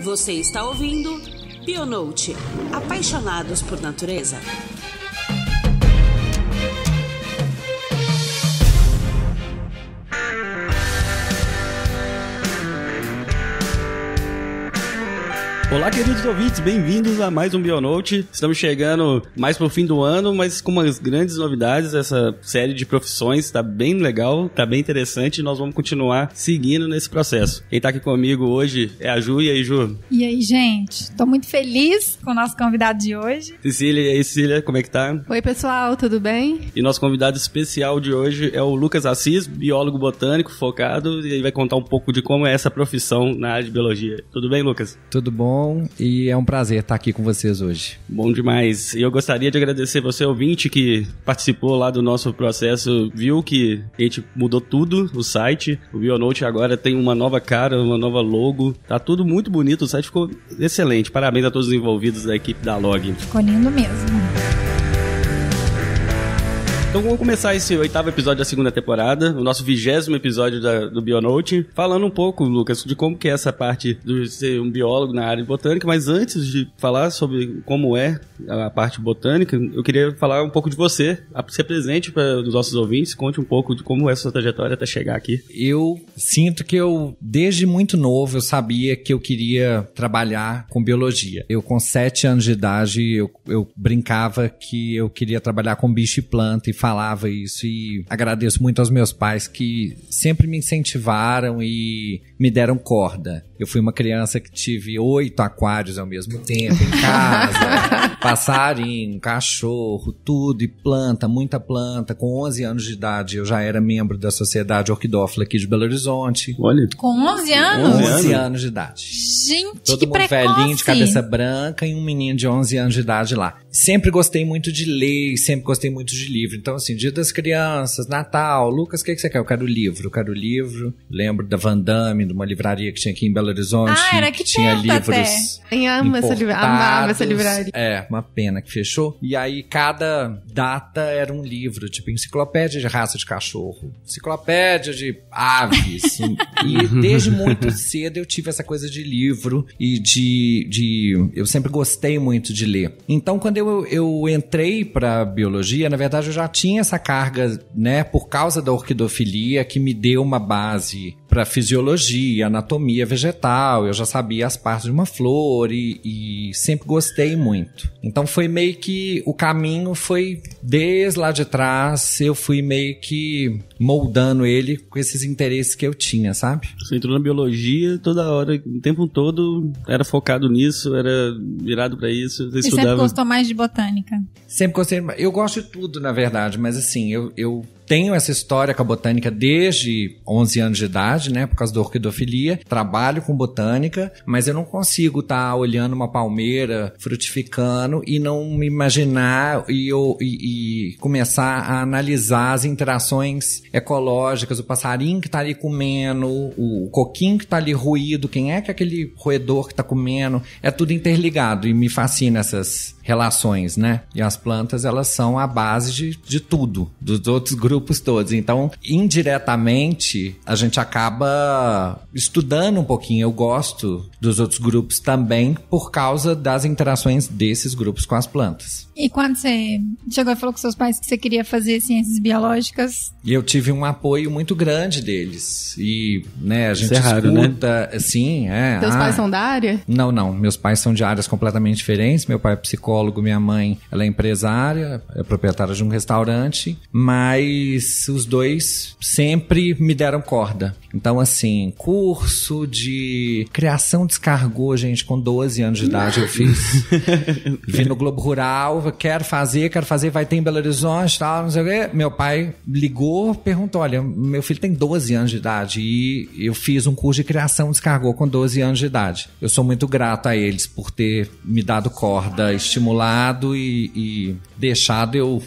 Você está ouvindo Pionote, apaixonados por natureza. Olá, queridos ouvintes, bem-vindos a mais um Bionote. Estamos chegando mais pro fim do ano, mas com umas grandes novidades. Essa série de profissões está bem legal, está bem interessante e nós vamos continuar seguindo nesse processo. Quem está aqui comigo hoje é a Ju. E aí, Ju? E aí, gente? Estou muito feliz com o nosso convidado de hoje. Cecília, e aí, Cecília, como é que tá? Oi, pessoal, tudo bem? E nosso convidado especial de hoje é o Lucas Assis, biólogo botânico focado, e ele vai contar um pouco de como é essa profissão na área de biologia. Tudo bem, Lucas? Tudo bom e é um prazer estar aqui com vocês hoje. Bom demais. E eu gostaria de agradecer você, ouvinte, que participou lá do nosso processo, viu que a gente mudou tudo, o site. O Bionote agora tem uma nova cara, uma nova logo. Tá tudo muito bonito, o site ficou excelente. Parabéns a todos os envolvidos da equipe da Log. Ficou lindo mesmo. Então vamos começar esse oitavo episódio da segunda temporada, o nosso vigésimo episódio da, do Bionote, falando um pouco, Lucas, de como que é essa parte de ser um biólogo na área botânica, mas antes de falar sobre como é a parte botânica, eu queria falar um pouco de você, ser presente para os nossos ouvintes, conte um pouco de como é a sua trajetória até chegar aqui. Eu sinto que eu, desde muito novo, eu sabia que eu queria trabalhar com biologia. Eu, com sete anos de idade, eu, eu brincava que eu queria trabalhar com bicho e planta e falava isso e agradeço muito aos meus pais que sempre me incentivaram e me deram corda. Eu fui uma criança que tive oito aquários ao mesmo tempo em casa, passarinho, cachorro, tudo, e planta, muita planta. Com 11 anos de idade eu já era membro da Sociedade Orquidófila aqui de Belo Horizonte. Olha. Com 11 anos? 11 anos, 11 anos de idade. Gente, Todo que mundo precoce. velhinho, de cabeça branca e um menino de 11 anos de idade lá. Sempre gostei muito de ler, sempre gostei muito de livro. Então, assim, Dia das Crianças, Natal, Lucas, o que, que você quer? Eu quero livro, eu quero livro. Lembro da Vandame, de uma livraria que tinha aqui em Belo Belo Horizonte. Ah, era que tinha livros. Até. Eu amo essa livraria. Amava essa livraria. É, uma pena que fechou. E aí cada data era um livro, tipo enciclopédia de raça de cachorro, enciclopédia de aves. Assim. e desde muito cedo eu tive essa coisa de livro e de, de eu sempre gostei muito de ler. Então quando eu, eu entrei para biologia, na verdade eu já tinha essa carga, né, por causa da orquidofilia que me deu uma base para fisiologia, anatomia vegetal, eu já sabia as partes de uma flor e, e, sempre gostei muito. Então foi meio que o caminho foi desde lá de trás, eu fui meio que moldando ele com esses interesses que eu tinha, sabe? Você entrou na biologia toda hora, o tempo todo era focado nisso, era virado para isso, você estudava. sempre gostou mais de botânica? Sempre gostei, eu gosto de tudo na verdade, mas assim, eu, eu tenho essa história com a botânica desde 11 anos de idade, né, por causa da orquidofilia. Trabalho com botânica, mas eu não consigo estar tá olhando uma palmeira frutificando e não me imaginar e, eu, e, e começar a analisar as interações ecológicas, o passarinho que está ali comendo, o coquinho que está ali ruído, quem é que é aquele roedor que está comendo. É tudo interligado e me fascina essas relações, né? E as plantas, elas são a base de, de tudo, dos outros grupos todos. Então, indiretamente, a gente acaba estudando um pouquinho. Eu gosto dos outros grupos também por causa das interações desses grupos com as plantas. E quando você chegou e falou com seus pais que você queria fazer ciências biológicas? E eu tive um apoio muito grande deles. E, né, a gente é né? escuta, né? sim, é. Teus ah, pais são da área? Não, não. Meus pais são de áreas completamente diferentes. Meu pai é psicólogo, minha mãe, ela é empresária, é proprietária de um restaurante, mas os dois sempre me deram corda. Então, assim, curso de criação descargou, gente, com 12 anos de idade eu fiz. Vim no Globo Rural, quero fazer, quero fazer, vai ter em Belo Horizonte, tal, não sei o quê. Meu pai ligou, perguntou: olha, meu filho tem 12 anos de idade e eu fiz um curso de criação, descargou com 12 anos de idade. Eu sou muito grato a eles por ter me dado corda, estimulado e, e deixado eu,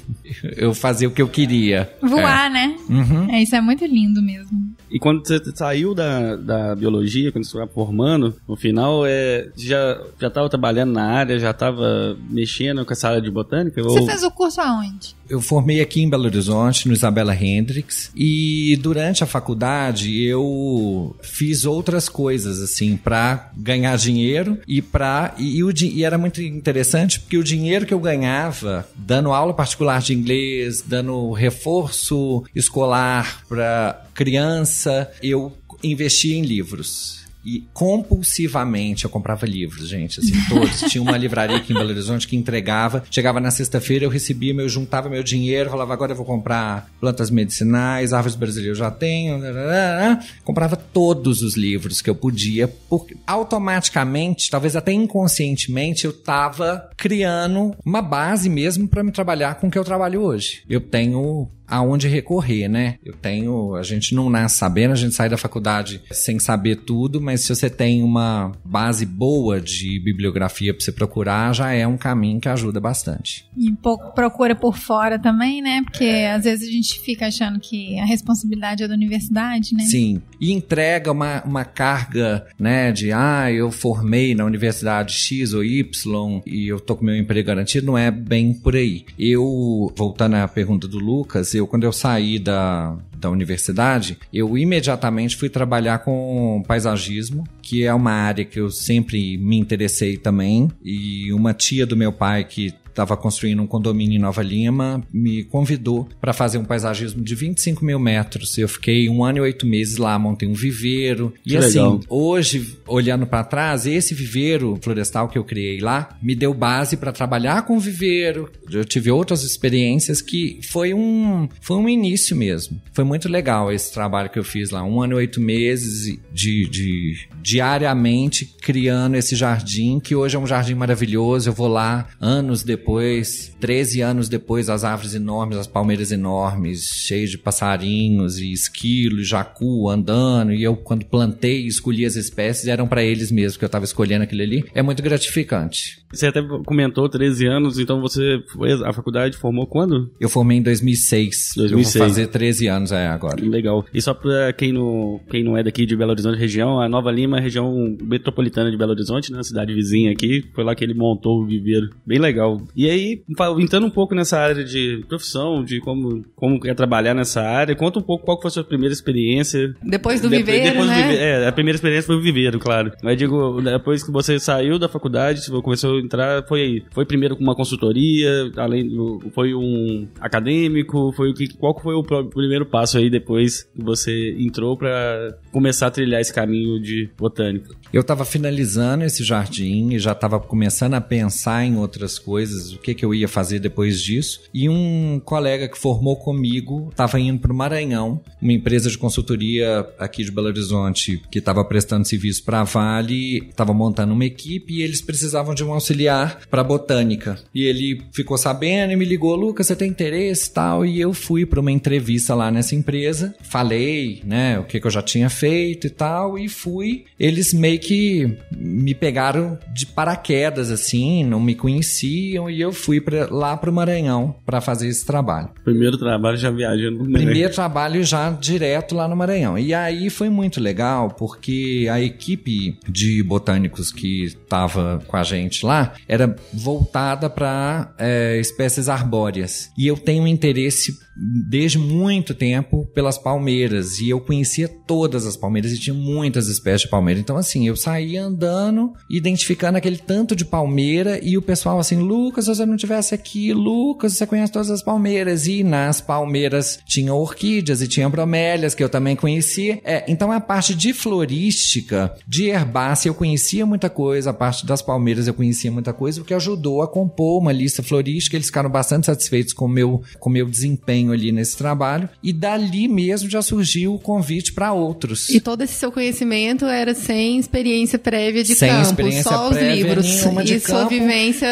eu fazer o que eu queria. Voar, é. né? Uhum. É, isso é muito lindo mesmo. E quando você saiu da, da biologia, quando você estava formando, no final, é, já, já tava trabalhando na área, já estava mexendo com essa área de botânica. Você ou... fez o curso aonde? Eu formei aqui em Belo Horizonte, no Isabela Hendrix, e durante a faculdade eu fiz outras coisas assim para ganhar dinheiro e para e, e, o, e era muito interessante porque o dinheiro que eu ganhava dando aula particular de inglês, dando reforço escolar para criança, eu investia em livros. E compulsivamente eu comprava livros, gente, assim, todos. Tinha uma livraria aqui em Belo Horizonte que entregava. Chegava na sexta-feira, eu recebia, eu juntava meu dinheiro, falava, agora eu vou comprar plantas medicinais, árvores brasileiras eu já tenho. Né, né, né, comprava todos os livros que eu podia, porque automaticamente, talvez até inconscientemente, eu tava criando uma base mesmo para me trabalhar com o que eu trabalho hoje. Eu tenho aonde recorrer, né? Eu tenho, a gente não nasce sabendo, a gente sai da faculdade sem saber tudo, mas se você tem uma base boa de bibliografia para você procurar, já é um caminho que ajuda bastante. E um pouco procura por fora também, né? Porque é. às vezes a gente fica achando que a responsabilidade é da universidade, né? Sim. E entrega uma, uma carga, né, de ah, eu formei na universidade X ou Y e eu tô com meu emprego garantido, não é bem por aí. Eu, voltando à pergunta do Lucas, eu aconteceu? Quando eu saí da, da universidade, eu imediatamente fui trabalhar com paisagismo, que é uma área que eu sempre me interessei também. E uma tia do meu pai que estava construindo um condomínio em Nova Lima, me convidou para fazer um paisagismo de 25 mil metros. Eu fiquei um ano e oito meses lá, montei um viveiro. Que e assim, legal. assim, hoje, olhando para trás, esse viveiro florestal que eu criei lá me deu base para trabalhar com o viveiro. Eu tive outras experiências que foi um, foi um início mesmo. Foi muito legal esse trabalho que eu fiz lá. Um ano e oito meses de, de diariamente criando esse jardim, que hoje é um jardim maravilhoso. Eu vou lá anos depois, 13 anos depois, as árvores enormes, as palmeiras enormes, cheias de passarinhos e esquilo, e jacu andando. E eu, quando plantei e escolhi as espécies, eram para eles mesmos que eu estava escolhendo aquilo ali. É muito gratificante. Você até comentou 13 anos, então você foi faculdade formou quando? Eu formei em 2006. 2006. Eu vou fazer 13 anos é, agora. Legal. E só para quem não, quem não é daqui de Belo Horizonte região, a Nova Lima uma região metropolitana de Belo Horizonte, na né, cidade vizinha aqui. Foi lá que ele montou o viveiro. Bem legal. E aí, entrando um pouco nessa área de profissão, de como, como é trabalhar nessa área, conta um pouco qual foi a sua primeira experiência. Depois do de, viveiro, depois né? Do é, a primeira experiência foi o viveiro, claro. Mas digo, depois que você saiu da faculdade, começou a entrar, foi aí. Foi primeiro com uma consultoria, além do, foi um acadêmico, foi o que qual foi o primeiro passo aí depois que você entrou para começar a trilhar esse caminho de botânico. Eu estava finalizando esse jardim e já estava começando a pensar em outras coisas, o que, que eu ia fazer depois disso. E um colega que formou comigo estava indo para o Maranhão, uma empresa de consultoria aqui de Belo Horizonte que estava prestando serviço para a Vale, estava montando uma equipe e eles precisavam de um auxiliar para botânica. E ele ficou sabendo e me ligou: Lucas, você tem interesse tal? E eu fui para uma entrevista lá nessa empresa, falei, né, o que, que eu já tinha feito e tal, e fui eles meio que me pegaram de paraquedas, assim, não me conheciam e eu fui pra, lá o Maranhão para fazer esse trabalho. Primeiro trabalho já viajando no Maranhão. Primeiro trabalho já direto lá no Maranhão. E aí foi muito legal porque a equipe de botânicos que estava com a gente lá era voltada para é, eh, espécies arbóreas. E eu tenho um interesse desde muito tempo pelas palmeiras e eu conhecia todas as palmeiras e tinha muitas espécies de palmeira. Então assim, eu saía andando, identificando aquele tanto de palmeira e o pessoal assim, Lucas, se você não tivesse aqui, Lucas, você conhece todas as palmeiras e nas palmeiras tinha orquídeas e tinha bromélias que eu também conhecia. É, então a parte de florística, de herbácea eu conhecia muita coisa, a parte das palmeiras eu conhecia muita coisa, o que ajudou a compor uma lista florística. Eles ficaram bastante satisfeitos com meu com meu desempenho ali nesse trabalho. E dali mesmo já surgiu o convite para outros. E todo esse seu conhecimento era sem experiência prévia de sem campo, experiência só os livros nenhuma de e campo, sua vivência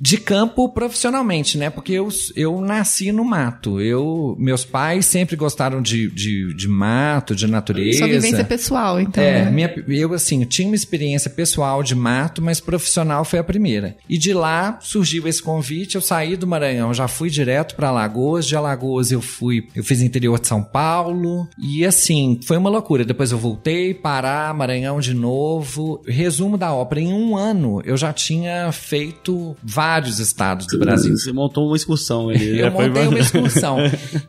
de campo profissionalmente, né? Porque eu, eu nasci no mato. Eu, meus pais sempre gostaram de, de, de mato, de natureza. Sua vivência pessoal, então. É, né? minha, eu assim, tinha uma experiência pessoal de mato, mas profissional foi a primeira. E de lá surgiu esse convite, eu saí do Maranhão, já fui direto para Alagoas, de Alagoas Alagoas, eu fui, eu fiz interior de São Paulo e assim, foi uma loucura. Depois eu voltei, Pará, Maranhão de novo. Resumo da ópera, em um ano eu já tinha feito vários estados do Brasil. Você montou uma excursão aí? eu né? montei uma excursão.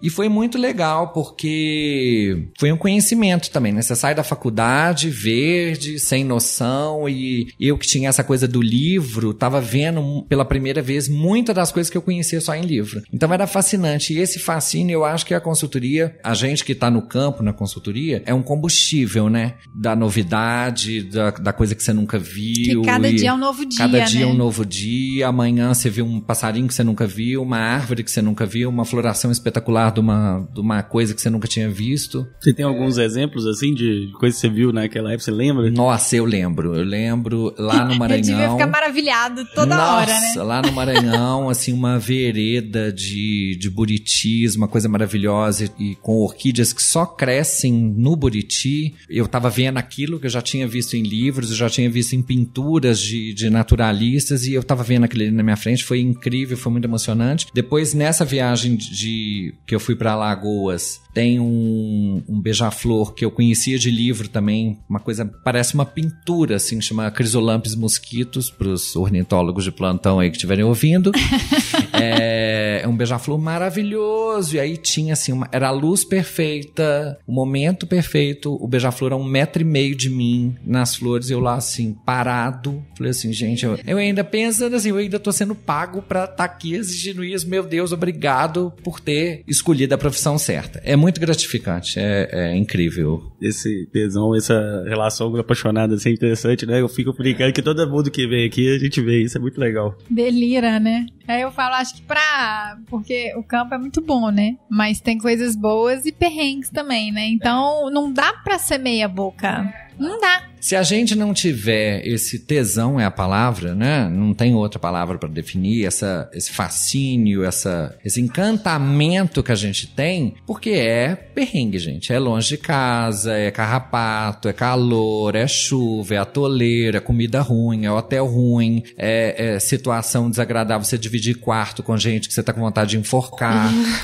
e foi muito legal, porque foi um conhecimento também, né? Você sai da faculdade verde, sem noção, e eu que tinha essa coisa do livro, tava vendo pela primeira vez muitas das coisas que eu conhecia só em livro. Então era fascinante. E esse fascina, eu acho que a consultoria, a gente que está no campo na consultoria, é um combustível, né? Da novidade, da, da coisa que você nunca viu. Que cada dia é um novo dia. Cada dia é né? um novo dia. Amanhã você vê um passarinho que você nunca viu, uma árvore que você nunca viu, uma floração espetacular de uma, de uma coisa que você nunca tinha visto. Você tem alguns é... exemplos, assim, de coisas que você viu naquela época? Você lembra? Nossa, eu lembro. Eu lembro lá no Maranhão. eu devia ficar maravilhado toda Nossa, hora, né? Lá no Maranhão, assim, uma vereda de, de Buriti Buritis, uma coisa maravilhosa, e com orquídeas que só crescem no Buriti. Eu estava vendo aquilo que eu já tinha visto em livros, eu já tinha visto em pinturas de, de naturalistas, e eu estava vendo aquilo ali na minha frente. Foi incrível, foi muito emocionante. Depois, nessa viagem de que eu fui para Lagoas, tem um, um beija-flor que eu conhecia de livro também, uma coisa, parece uma pintura, assim, chama Crisolampes Mosquitos, para os ornitólogos de plantão aí que estiverem ouvindo. É, é, um beija-flor maravilhoso. E aí tinha assim, uma, era a luz perfeita, o momento perfeito. O beija-flor a é um metro e meio de mim, nas flores, eu lá assim, parado. Falei assim, gente, eu, eu ainda pensando assim, eu ainda tô sendo pago pra estar tá aqui exigindo isso. Meu Deus, obrigado por ter escolhido a profissão certa. É muito gratificante, é, é incrível. Esse tesão, essa relação apaixonada, assim, interessante, né? Eu fico brincando que todo mundo que vem aqui, a gente vê isso, é muito legal. Delira, né? Aí eu falo, ah, acho que pra. Porque o campo é muito bom, né? Mas tem coisas boas e perrengues também, né? Então não dá pra ser meia boca. Não dá. Se a gente não tiver esse tesão é a palavra, né? Não tem outra palavra para definir essa, esse fascínio, essa, esse encantamento que a gente tem, porque é perrengue, gente. É longe de casa, é carrapato, é calor, é chuva, é atoleira, é comida ruim, é hotel ruim, é, é situação desagradável você dividir quarto com gente que você tá com vontade de enforcar.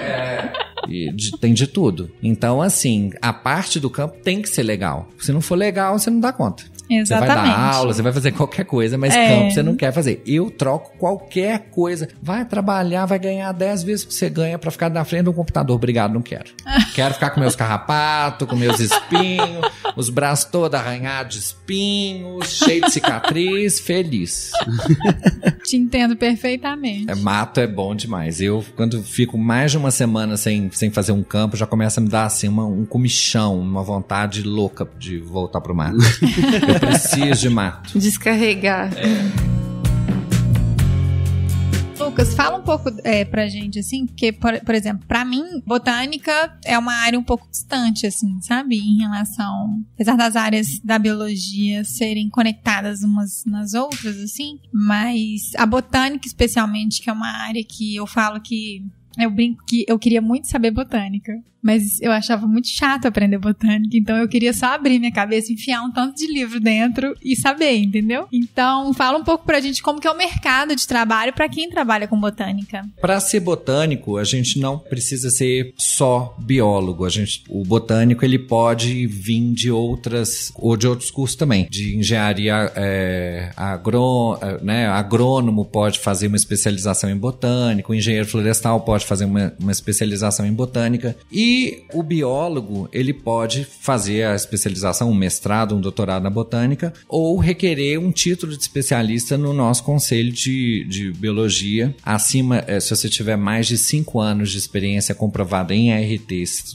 é, é de, tem de tudo. Então, assim, a parte do campo tem que ser legal. Se não for legal, você não dá conta. Exatamente. Você vai dar aula, você vai fazer qualquer coisa, mas é. campo você não quer fazer. Eu troco qualquer coisa. Vai trabalhar, vai ganhar 10 vezes o que você ganha para ficar na frente do computador. Obrigado, não quero. quero ficar com meus carrapatos, com meus espinhos, os braços todos arranhados de espinhos, cheio de cicatriz, feliz. Te entendo perfeitamente. É, mato é bom demais. Eu, quando fico mais de uma semana sem, sem fazer um campo, já começa a me dar assim uma, um comichão, uma vontade louca de voltar pro mato. não de mato. Descarregar. É. Lucas, fala um pouco é, pra gente, assim, porque, por, por exemplo, pra mim, botânica é uma área um pouco distante, assim, sabe? Em relação. Apesar das áreas da biologia serem conectadas umas nas outras, assim, mas a botânica, especialmente, que é uma área que eu falo que eu brinco que eu queria muito saber botânica, mas eu achava muito chato aprender botânica, então eu queria só abrir minha cabeça, enfiar um tanto de livro dentro e saber, entendeu? Então, fala um pouco pra gente como que é o mercado de trabalho para quem trabalha com botânica. Para ser botânico, a gente não precisa ser só biólogo, a gente o botânico ele pode vir de outras ou de outros cursos também, de engenharia é, né, agrônomo pode fazer uma especialização em botânico, engenheiro florestal pode pode fazer uma, uma especialização em botânica. E o biólogo, ele pode fazer a especialização, um mestrado, um doutorado na botânica, ou requerer um título de especialista no nosso conselho de, de biologia. Acima, eh, se você tiver mais de cinco anos de experiência comprovada em ART,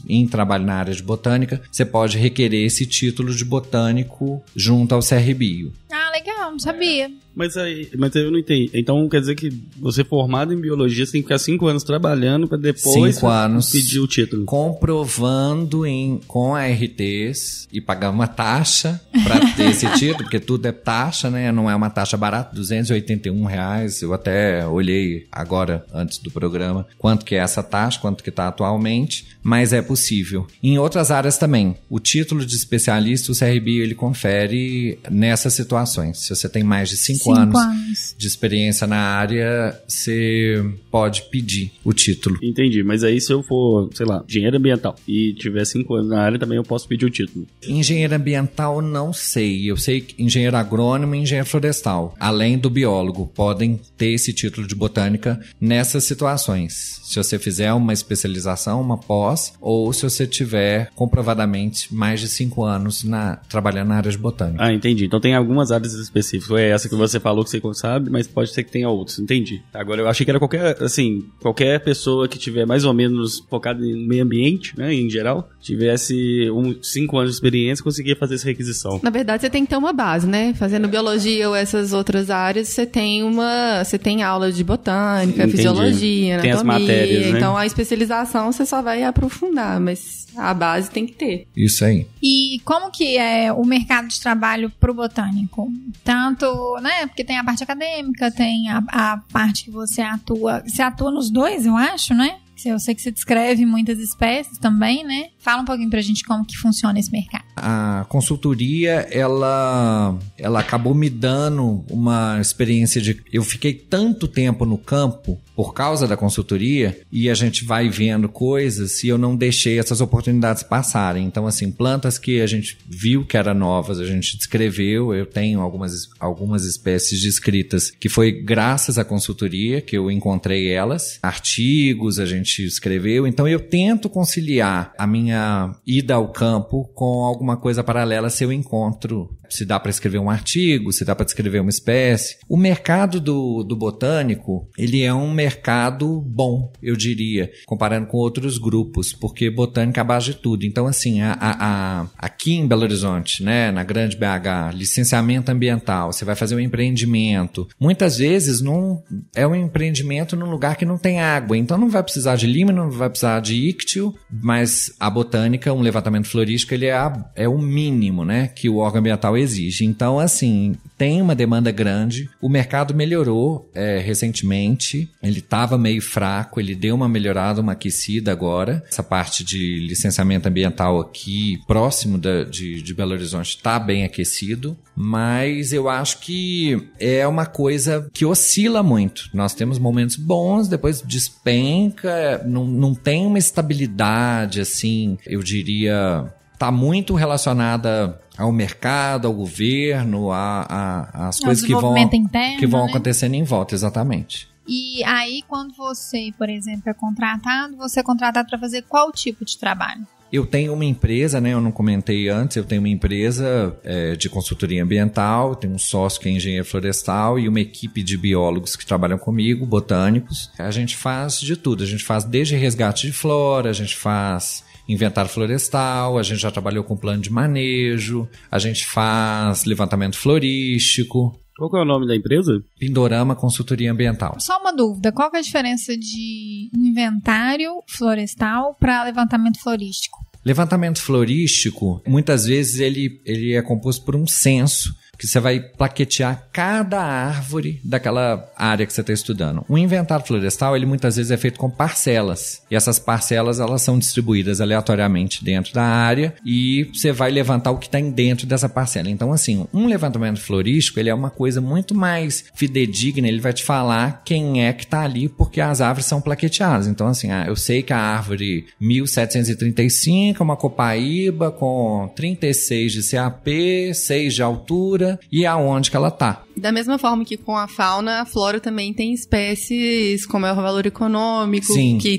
em trabalho na área de botânica, você pode requerer esse título de botânico junto ao CRBio. Ah, legal, não sabia. É. Mas aí, mas eu não entendi. Então quer dizer que você formado em biologia, você tem que ficar cinco anos trabalhando para depois cinco anos pedir o título. Comprovando em, com a RTs e pagar uma taxa para ter esse título, porque tudo é taxa, né? Não é uma taxa barata, 281 reais. Eu até olhei agora, antes do programa, quanto que é essa taxa, quanto que tá atualmente, mas é possível. Em outras áreas também, o título de especialista, o CRB, ele confere nessa situação informações. Se você tem mais de 5 anos, anos, de experiência na área, você pode pedir o título. Entendi, mas aí se eu for, sei lá, engenheiro ambiental e tiver 5 anos na área, também eu posso pedir o título. Engenheiro ambiental, não sei. Eu sei que engenheiro agrônomo e engenheiro florestal, além do biólogo, podem ter esse título de botânica nessas situações. Se você fizer uma especialização, uma pós, ou se você tiver comprovadamente mais de 5 anos na, trabalhando na área de botânica. Ah, entendi. Então tem algumas áreas áreas É essa que você falou que você sabe, mas pode ser que tenha outros. Entendi. Agora, eu achei que era qualquer, assim, qualquer pessoa que tiver mais ou menos focada em meio ambiente, né, em geral, tivesse um, cinco anos de experiência, conseguia fazer essa requisição. Na verdade, você tem que ter uma base, né? Fazendo biologia ou essas outras áreas, você tem uma, você tem aula de botânica, Entendi. fisiologia, anatomia. Tem as matérias, né? Então, a especialização você só vai aprofundar, mas a base tem que ter. Isso aí. E como que é o mercado de trabalho pro botânico? Tanto, né? Porque tem a parte acadêmica, tem a, a parte que você atua. Você atua nos dois, eu acho, né? Eu sei que você descreve muitas espécies também, né? Fala um pouquinho pra gente como que funciona esse mercado. A consultoria, ela, ela acabou me dando uma experiência de... Eu fiquei tanto tempo no campo por causa da consultoria e a gente vai vendo coisas e eu não deixei essas oportunidades passarem. Então, assim, plantas que a gente viu que eram novas, a gente descreveu. Eu tenho algumas, algumas espécies descritas que foi graças à consultoria que eu encontrei elas. Artigos a gente escreveu. Então, eu tento conciliar a minha minha ida ao campo com alguma coisa paralela a seu encontro. Se dá para escrever um artigo, se dá para descrever uma espécie. O mercado do, do botânico, ele é um mercado bom, eu diria, comparando com outros grupos, porque botânica é a base de tudo. Então, assim, a, a, a, aqui em Belo Horizonte, né, na grande BH, licenciamento ambiental, você vai fazer um empreendimento. Muitas vezes não é um empreendimento num lugar que não tem água, então não vai precisar de lima, não vai precisar de íctio, mas a botânica, um levantamento florístico, ele é, a, é o mínimo né, que o órgão ambiental exige. Então, assim, tem uma demanda grande. O mercado melhorou é, recentemente, ele estava meio fraco, ele deu uma melhorada, uma aquecida agora. Essa parte de licenciamento ambiental aqui, próximo da, de, de Belo Horizonte, está bem aquecido, mas eu acho que é uma coisa que oscila muito. Nós temos momentos bons, depois despenca, não, não tem uma estabilidade assim Assim, eu diria, está muito relacionada ao mercado, ao governo, às coisas que vão, interno, que vão né? acontecendo em volta, exatamente. E aí, quando você, por exemplo, é contratado, você é contratado para fazer qual tipo de trabalho? Eu tenho uma empresa, né? Eu não comentei antes. Eu tenho uma empresa é, de consultoria ambiental, tenho um sócio que é engenheiro florestal e uma equipe de biólogos que trabalham comigo, botânicos. A gente faz de tudo. A gente faz desde resgate de flora, a gente faz inventário florestal, a gente já trabalhou com plano de manejo, a gente faz levantamento florístico. Qual é o nome da empresa? Pindorama Consultoria Ambiental. Só uma dúvida, qual é a diferença de inventário florestal para levantamento florístico? Levantamento florístico, muitas vezes ele, ele é composto por um censo que você vai plaquetear cada árvore daquela área que você está estudando. O inventário florestal, ele muitas vezes é feito com parcelas. E essas parcelas, elas são distribuídas aleatoriamente dentro da área e você vai levantar o que está dentro dessa parcela. Então, assim, um levantamento florístico, ele é uma coisa muito mais fidedigna, ele vai te falar quem é que está ali, porque as árvores são plaqueteadas. Então, assim, ah, eu sei que a árvore 1735 é uma copaíba com 36 de CAP, 6 de altura, e aonde que ela tá. Da mesma forma que com a fauna, a flora também tem espécies com maior é valor econômico. Sim. Que,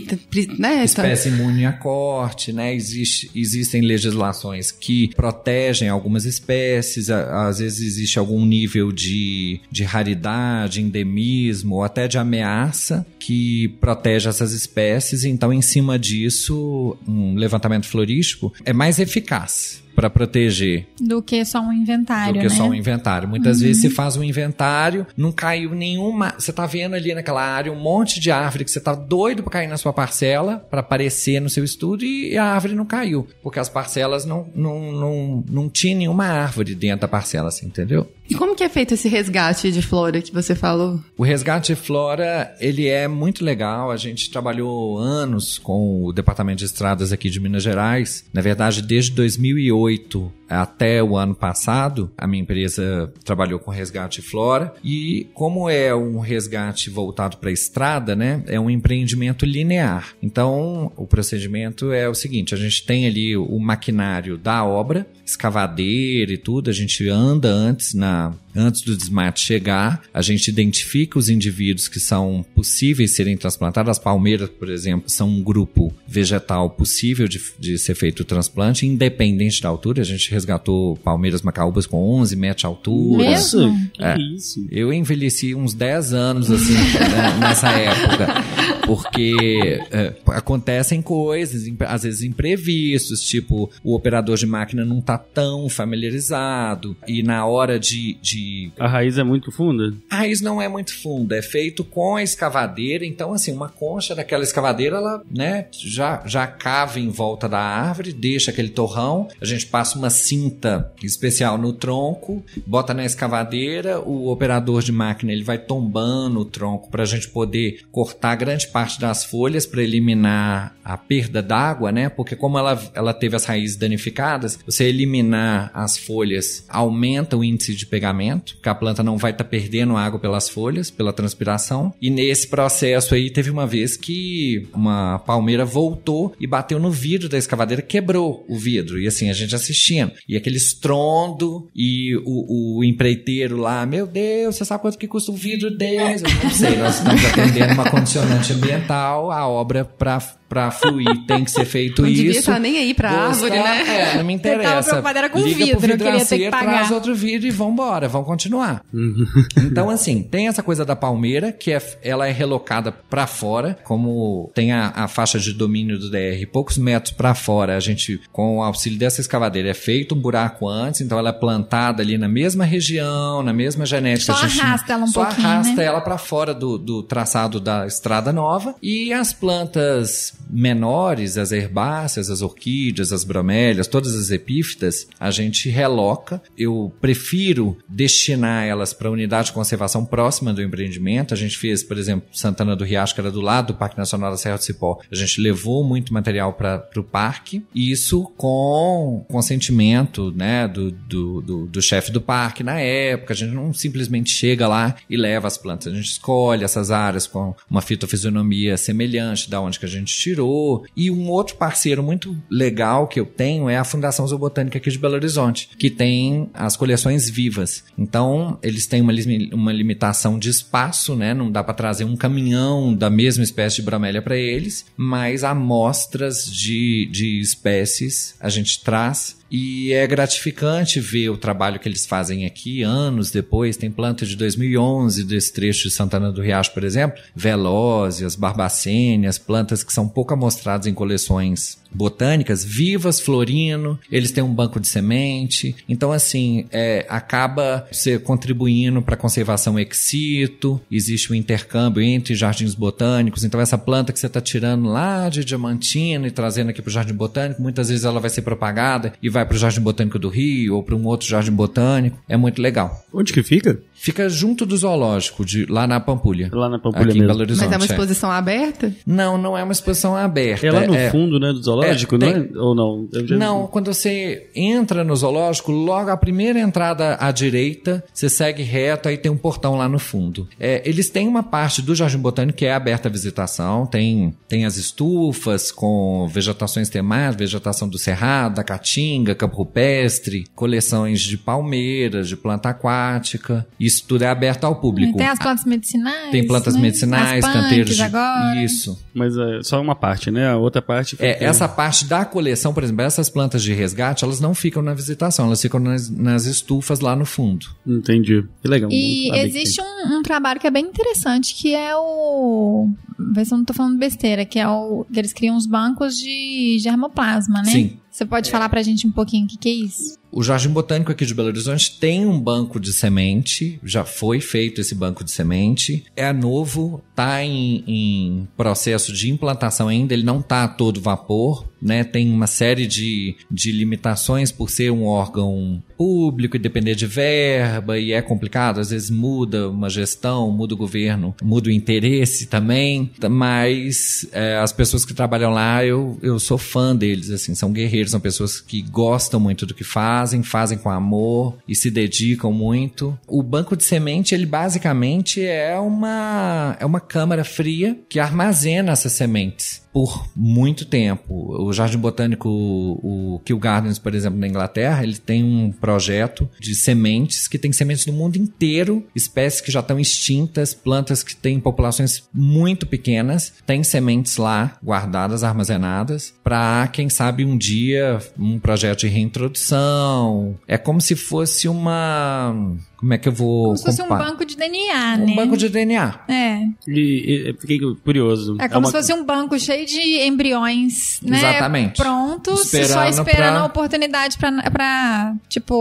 né, tá- Espécie então... imune a corte, né? Existe, existem legislações que protegem algumas espécies. Às vezes existe algum nível de, de raridade, endemismo ou até de ameaça que protege essas espécies. Então, em cima disso, um levantamento florístico é mais eficaz para proteger. Do que só um inventário. Do que né? só um inventário. Muitas uhum. vezes você faz um inventário, não caiu nenhuma. Você tá vendo ali naquela área um monte de árvore que você tá doido para cair na sua parcela, para aparecer no seu estudo, e a árvore não caiu. Porque as parcelas não, não, não, não tinha nenhuma árvore dentro da parcela, assim, entendeu? E como que é feito esse resgate de flora que você falou? O resgate de flora, ele é muito legal. A gente trabalhou anos com o Departamento de Estradas aqui de Minas Gerais. Na verdade, desde 2008 2008 até o ano passado, a minha empresa trabalhou com resgate flora e como é um resgate voltado para a estrada, né, é um empreendimento linear. Então, o procedimento é o seguinte, a gente tem ali o maquinário da obra, escavadeira e tudo, a gente anda antes na antes do desmate chegar, a gente identifica os indivíduos que são possíveis serem transplantados. As palmeiras, por exemplo, são um grupo vegetal possível de, de ser feito o transplante, independente da altura. A gente resgatou Palmeiras Macaúbas com 11 metros de altura. Nossa, é. que isso? Eu envelheci uns 10 anos, assim, né, nessa época. Porque é, acontecem coisas, às vezes imprevistos, tipo, o operador de máquina não tá tão familiarizado e na hora de, de. A raiz é muito funda? A raiz não é muito funda, é feito com a escavadeira, então, assim, uma concha daquela escavadeira, ela, né, já, já cava em volta da árvore, deixa aquele torrão, a gente passa uma cinta especial no tronco, bota na escavadeira, o operador de máquina ele vai tombando o tronco para a gente poder cortar grande parte parte das folhas para eliminar a perda d'água, né? Porque como ela, ela teve as raízes danificadas, você eliminar as folhas aumenta o índice de pegamento, porque a planta não vai estar tá perdendo água pelas folhas, pela transpiração. E nesse processo aí teve uma vez que uma palmeira voltou e bateu no vidro da escavadeira, quebrou o vidro. E assim, a gente assistindo. E aquele estrondo e o, o empreiteiro lá, meu Deus, você sabe quanto que custa o vidro deles? Eu não sei, nós estamos atendendo uma condicionante ambiental fundamental, a obra para fluir tem que ser feito não isso. Não devia estar nem aí pra Gostar, árvore, né? É, não me interessa. Eu tava preocupada com Liga vidro, vidro eu queria ter que pagar. traz outro vidro e vambora, vamos continuar. Uhum. então, assim, tem essa coisa da palmeira, que é, ela é relocada para fora, como tem a, a, faixa de domínio do DR poucos metros para fora, a gente, com o auxílio dessa escavadeira, é feito um buraco antes, então ela é plantada ali na mesma região, na mesma genética. Só arrasta ela um só pouquinho, Só arrasta né? ela para fora do, do traçado da estrada nova, nova. E as plantas menores, as herbáceas, as orquídeas, as bromélias, todas as epífitas, a gente reloca. Eu prefiro destinar elas para unidade de conservação próxima do empreendimento. A gente fez, por exemplo, Santana do Riacho, que era do lado do Parque Nacional da Serra do Cipó. A gente levou muito material para o parque, isso com consentimento né, do, do, do, do chefe do parque na época. A gente não simplesmente chega lá e leva as plantas. A gente escolhe essas áreas com uma fitofisionomia economia semelhante da onde que a gente tirou. E um outro parceiro muito legal que eu tenho é a Fundação Zoobotânica aqui de Belo Horizonte, que tem as coleções vivas. Então, eles têm uma, uma limitação de espaço, né? Não dá para trazer um caminhão da mesma espécie de bromélia para eles, mas amostras de, de espécies a gente traz e é gratificante ver o trabalho que eles fazem aqui, anos depois. Tem planta de 2011 desse trecho de Santana do Riacho, por exemplo. Velózias, barbacênias, plantas que são pouco amostradas em coleções botânicas, Vivas Florino, eles têm um banco de semente. Então, assim, é, acaba se contribuindo para a conservação exito, existe um intercâmbio entre jardins botânicos. Então, essa planta que você está tirando lá de Diamantina e trazendo aqui para o Jardim Botânico, muitas vezes ela vai ser propagada e vai para o Jardim Botânico do Rio ou para um outro jardim botânico. É muito legal. Onde que fica? Fica junto do zoológico, de, lá na Pampulha. Lá na Pampulha aqui mesmo. Em Belo Horizonte, Mas é uma é. exposição é. aberta? Não, não é uma exposição aberta. É lá no é, fundo, né, do zoológico? zoológico, é, não é? Ou não? Não, quando você entra no zoológico, logo a primeira entrada à direita, você segue reto, aí tem um portão lá no fundo. É, eles têm uma parte do Jardim Botânico que é aberta à visitação, tem, tem as estufas com vegetações temáticas, vegetação do Cerrado, da Caatinga, campo rupestre, coleções de palmeiras, de planta aquática. Isso tudo é aberto ao público. Tem as plantas medicinais. Tem plantas né? medicinais, as canteiros. De... Agora. Isso. Mas é só uma parte, né? A outra parte. É, essa parte da coleção, por exemplo, essas plantas de resgate, elas não ficam na visitação, elas ficam nas, nas estufas lá no fundo. Entendi. Que legal. E existe um, um, trabalho que é bem interessante, que é o. Vê se eu não tô falando besteira, que é o. Que eles criam os bancos de germoplasma, né? Sim. Você pode é. falar para a gente um pouquinho o que, que, é isso? O Jardim Botânico aqui de Belo Horizonte tem um banco de semente, já foi feito esse banco de semente, é novo, está em, em, processo de implantação ainda, ele não está a todo vapor, né? tem uma série de, de limitações por ser um órgão público e depender de verba e é complicado, às vezes muda uma gestão, muda o governo, muda o interesse também, mas é, as pessoas que trabalham lá, eu, eu sou fã deles, assim, são guerreiros, são pessoas que gostam muito do que fazem, fazem com amor e se dedicam muito. O banco de semente, ele basicamente é uma, é uma câmara fria que armazena essas sementes por muito tempo. O Jardim Botânico, o Kew Gardens, por exemplo, na Inglaterra, ele tem um projeto projeto de sementes, que tem sementes no mundo inteiro, espécies que já estão extintas, plantas que têm populações muito pequenas, tem sementes lá guardadas, armazenadas, para quem sabe um dia um projeto de reintrodução. É como se fosse uma como é que eu vou. Como se fosse um banco de DNA, um né? Um banco de DNA. É. E, e, fiquei curioso. É como é uma... se fosse um banco cheio de embriões, né? Exatamente. Prontos, esperando só esperando pra... a oportunidade para, tipo,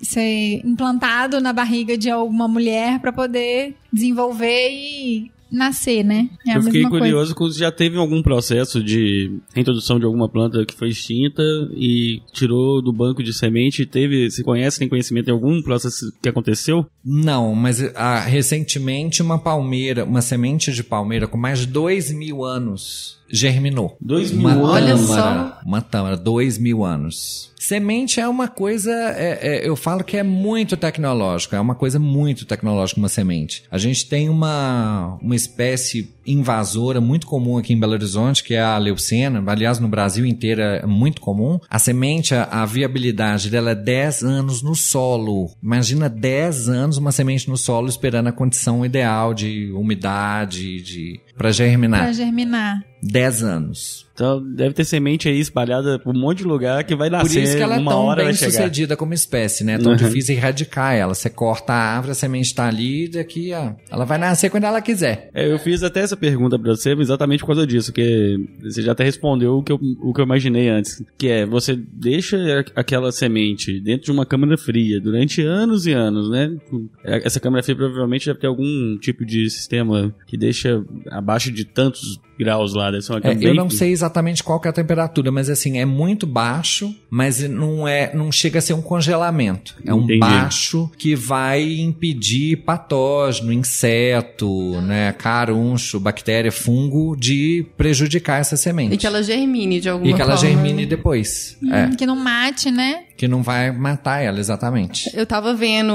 ser implantado na barriga de alguma mulher para poder desenvolver e nascer, né? É eu fiquei curioso coisa. já teve algum processo de reintrodução de alguma planta que foi extinta e tirou do banco de semente. Teve, se conhece, tem conhecimento de algum processo que aconteceu? Não, mas ah, recentemente uma palmeira, uma semente de palmeira com mais de dois mil anos germinou. Dois mil uma anos? Tâmara, Olha só. Uma tâmara, dois mil anos. Semente é uma coisa, é, é, eu falo que é muito tecnológica, é uma coisa muito tecnológica uma semente. A gente tem uma, uma espécie invasora muito comum aqui em Belo Horizonte, que é a leucena, aliás no Brasil inteiro é muito comum. A semente, a, a viabilidade dela é 10 anos no solo. Imagina 10 anos uma semente no solo esperando a condição ideal de umidade, de para germinar. Para germinar. 10 anos. Então, deve ter semente aí espalhada por um monte de lugar que vai nascer. Por isso que ela é tão bem sucedida como espécie, né? É tão uhum. difícil erradicar ela. Você corta a árvore, a semente está ali, daqui ó, ela vai nascer quando ela quiser. É, eu fiz até essa pergunta para você exatamente por causa disso, que você já até respondeu o que, eu, o que eu imaginei antes, que é você deixa aquela semente dentro de uma câmara fria durante anos e anos, né? Essa câmara fria provavelmente deve ter algum tipo de sistema que deixa abaixo de tantos graus lá. Deve ser uma é, eu não sei exatamente exatamente qual é a temperatura, mas assim, é muito baixo, mas não é, não chega a ser um congelamento. É um Entendi. baixo que vai impedir patógeno, inseto, né, caruncho, bactéria, fungo de prejudicar essa semente. E que ela germine de alguma forma. E que forma. ela germine né? depois. Hum, é. Que não mate, né? que não vai matar ela exatamente. Eu tava vendo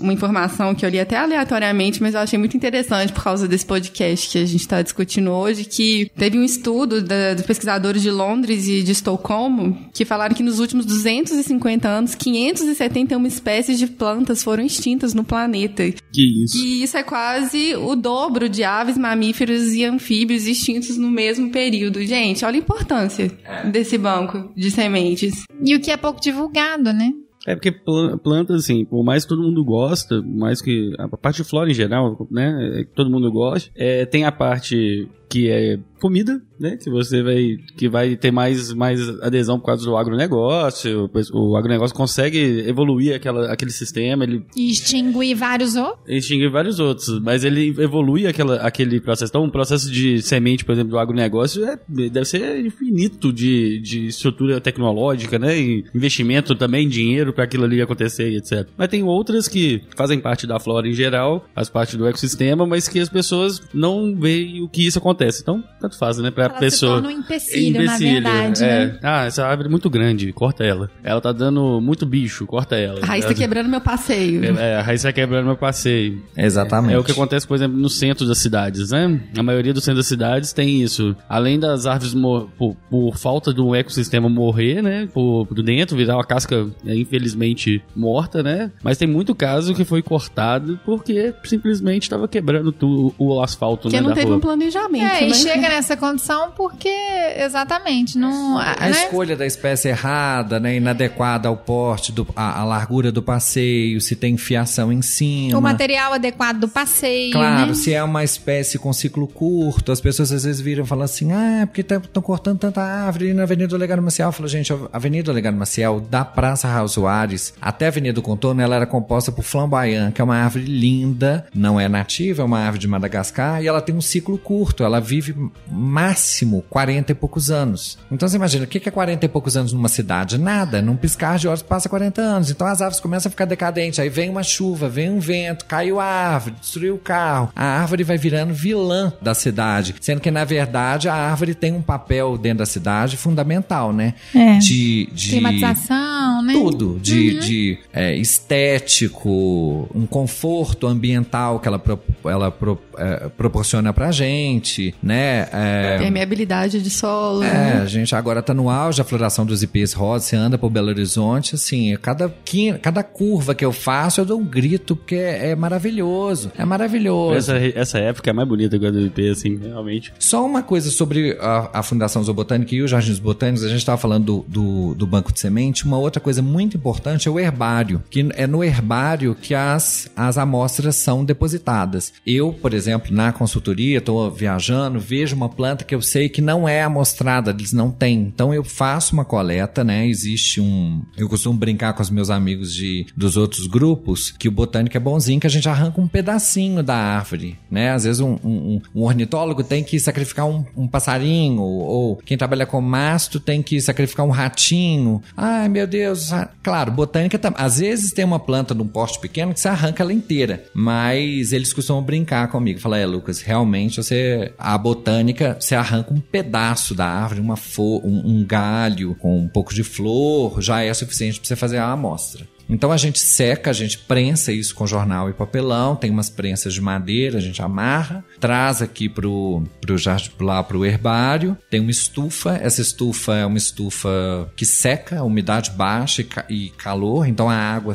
uma informação que eu li até aleatoriamente, mas eu achei muito interessante por causa desse podcast que a gente está discutindo hoje, que teve um estudo da, dos pesquisadores de Londres e de Estocolmo que falaram que nos últimos 250 anos, 571 espécies de plantas foram extintas no planeta. Que isso? E isso é quase o dobro de aves, mamíferos e anfíbios extintos no mesmo período. Gente, olha a importância é. desse banco de sementes. E o que é pouco divulgado né? É porque planta, assim, por mais que todo mundo gosta, mais que a parte de flora em geral, né, é, que todo mundo gosta, é, tem a parte que é comida, né? Que você vai que vai ter mais, mais adesão por causa do agronegócio. O agronegócio consegue evoluir aquela, aquele sistema, ele e extinguir vários outros. Extinguir vários outros, mas ele evolui aquela, aquele processo. Então, um processo de semente, por exemplo, do agronegócio é, deve ser infinito de, de estrutura tecnológica, né? E investimento também, dinheiro para aquilo ali acontecer e etc. Mas tem outras que fazem parte da flora em geral, as parte do ecossistema, mas que as pessoas não veem o que isso acontece acontece. Então, tanto faz, né? Pra ela pessoa. Se torna um empecilho, empecilho, na verdade. É. Né? Ah, essa árvore é muito grande, corta ela. Ela tá dando muito bicho, corta ela. A ah, raiz tá ela... tá quebrando meu passeio. É, é a raiz tá quebrando meu passeio. Exatamente. É, é o que acontece, por exemplo, no centro das cidades, né? A maioria dos centros das cidades tem isso. Além das árvores por, por, falta do ecossistema morrer, né? Por, por dentro, virar uma casca, é, infelizmente, morta, né? Mas tem muito caso que foi cortado porque simplesmente estava quebrando tu, o asfalto, Porque né, não teve rua. um planejamento, é, é, e né? chega nessa condição porque, exatamente, não. A, a né? escolha da espécie errada, né? Inadequada ao porte, do, a, a, largura do passeio, se tem fiação em cima. O material adequado do passeio. Claro, né? se é uma espécie com ciclo curto, as pessoas às vezes viram e falam assim: ah, é porque estão tá, cortando tanta árvore na Avenida Olegário Maciel. Eu gente, a Avenida Olegário Maciel, da Praça Raul Soares até a Avenida do Contorno, ela era composta por flamboyant, que é uma árvore linda, não é nativa, é uma árvore de Madagascar, e ela tem um ciclo curto. Ela vive máximo 40 e poucos anos. Então você imagina, o que é 40 e poucos anos numa cidade? Nada, num piscar de olhos passa 40 anos. Então as árvores começam a ficar decadentes, aí vem uma chuva, vem um vento, caiu a árvore, destruiu o carro. A árvore vai virando vilã da cidade, sendo que na verdade a árvore tem um papel dentro da cidade fundamental, né? É. De, de climatização, né? Tudo, de, uhum. de é, estético, um conforto ambiental que ela, ela pro, é, proporciona pra gente, né? É... Permeabilidade de solo. É, né? a gente agora tá no auge da floração dos ipês rosa, você anda por Belo Horizonte, assim, cada, cada curva que eu faço, eu dou um grito, porque é, é maravilhoso. É maravilhoso. Essa, essa época é mais bonita agora do IP, assim, realmente. Só uma coisa sobre a, a Fundação Zoobotânica e os Jardins Botânicos, a gente estava falando do, do, do, banco de semente, uma outra coisa muito importante é o herbário, que é no herbário que as, as amostras são depositadas. Eu, por exemplo, na consultoria, estou viajando viajando, vejo uma planta que eu sei que não é amostrada, eles não têm. Então eu faço uma coleta, né? Existe um. Eu costumo brincar com os meus amigos de, dos outros grupos que o botânico é bonzinho, que a gente arranca um pedacinho da árvore, né? Às vezes um, um, um ornitólogo tem que sacrificar um, um passarinho, ou, quem trabalha com mastro tem que sacrificar um ratinho. Ai, meu Deus. Claro, botânica Às vezes tem uma planta de um porte pequeno que você arranca ela inteira, mas eles costumam brincar comigo. Falar, é, Lucas, realmente você a botânica, você arranca um pedaço da árvore, uma um, um galho com um pouco de flor, já é suficiente para você fazer a amostra. Então a gente seca, a gente prensa isso com jornal e papelão, tem umas prensas de madeira, a gente amarra, traz aqui pro, pro jardim, lá pro herbário, tem uma estufa, essa estufa é uma estufa que seca, umidade baixa e, e calor, então a água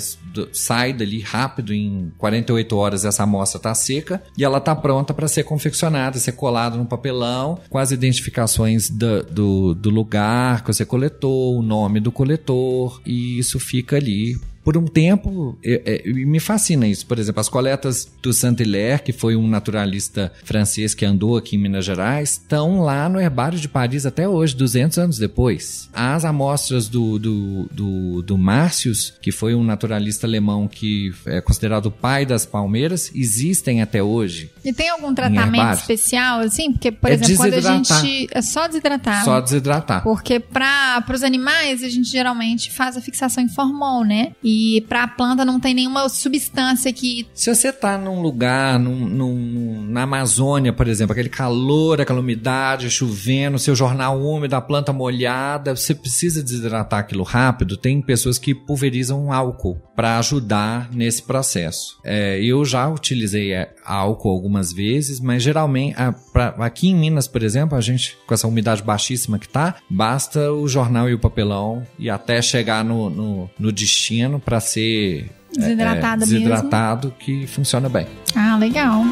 sai dali rápido, em 48 horas essa amostra está seca e ela está pronta para ser confeccionada, ser colada no papelão, com as identificações do, do, do lugar que você coletou, o nome do coletor, e isso fica ali por um tempo, é, é, me fascina isso. Por exemplo, as coletas do Saint-Hilaire, que foi um naturalista francês que andou aqui em Minas Gerais, estão lá no Herbário de Paris até hoje, 200 anos depois. As amostras do, do, do, do que foi um naturalista alemão que é considerado o pai das palmeiras, existem até hoje. E tem algum tratamento especial, assim? Porque, por é exemplo, quando a gente. É só desidratar. Só desidratar. Porque para os animais, a gente geralmente faz a fixação em formol, né? E e para a planta não tem nenhuma substância que. Se você está num lugar, num, num, na Amazônia, por exemplo, aquele calor, aquela umidade, chovendo, seu jornal úmido, a planta molhada, você precisa desidratar aquilo rápido. Tem pessoas que pulverizam álcool para ajudar nesse processo. É, eu já utilizei é, álcool algumas vezes, mas geralmente, a, pra, aqui em Minas, por exemplo, a gente, com essa umidade baixíssima que tá, basta o jornal e o papelão e até chegar no, no, no destino para ser desidratado, é, desidratado mesmo. que funciona bem. Ah, legal.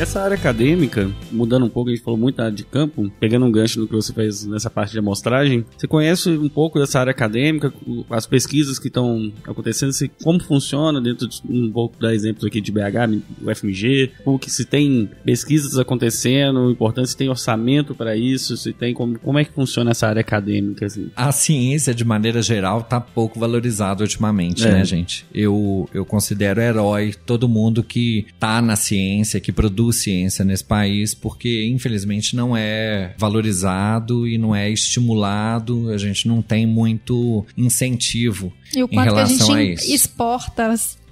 Essa área acadêmica, mudando um pouco, a gente falou muito da área de campo, pegando um gancho no que você fez nessa parte de amostragem, você conhece um pouco dessa área acadêmica, as pesquisas que estão acontecendo, se, como funciona dentro de um pouco da exemplos aqui de BH, UFMG, o que se tem pesquisas acontecendo, importante se tem orçamento para isso, se tem como, como é que funciona essa área acadêmica assim? A ciência de maneira geral tá pouco valorizada ultimamente, é. né, gente? Eu eu considero herói todo mundo que tá na ciência, que produz ciência nesse país, porque infelizmente não é valorizado e não é estimulado, a gente não tem muito incentivo e em relação que a, gente a isso. exporta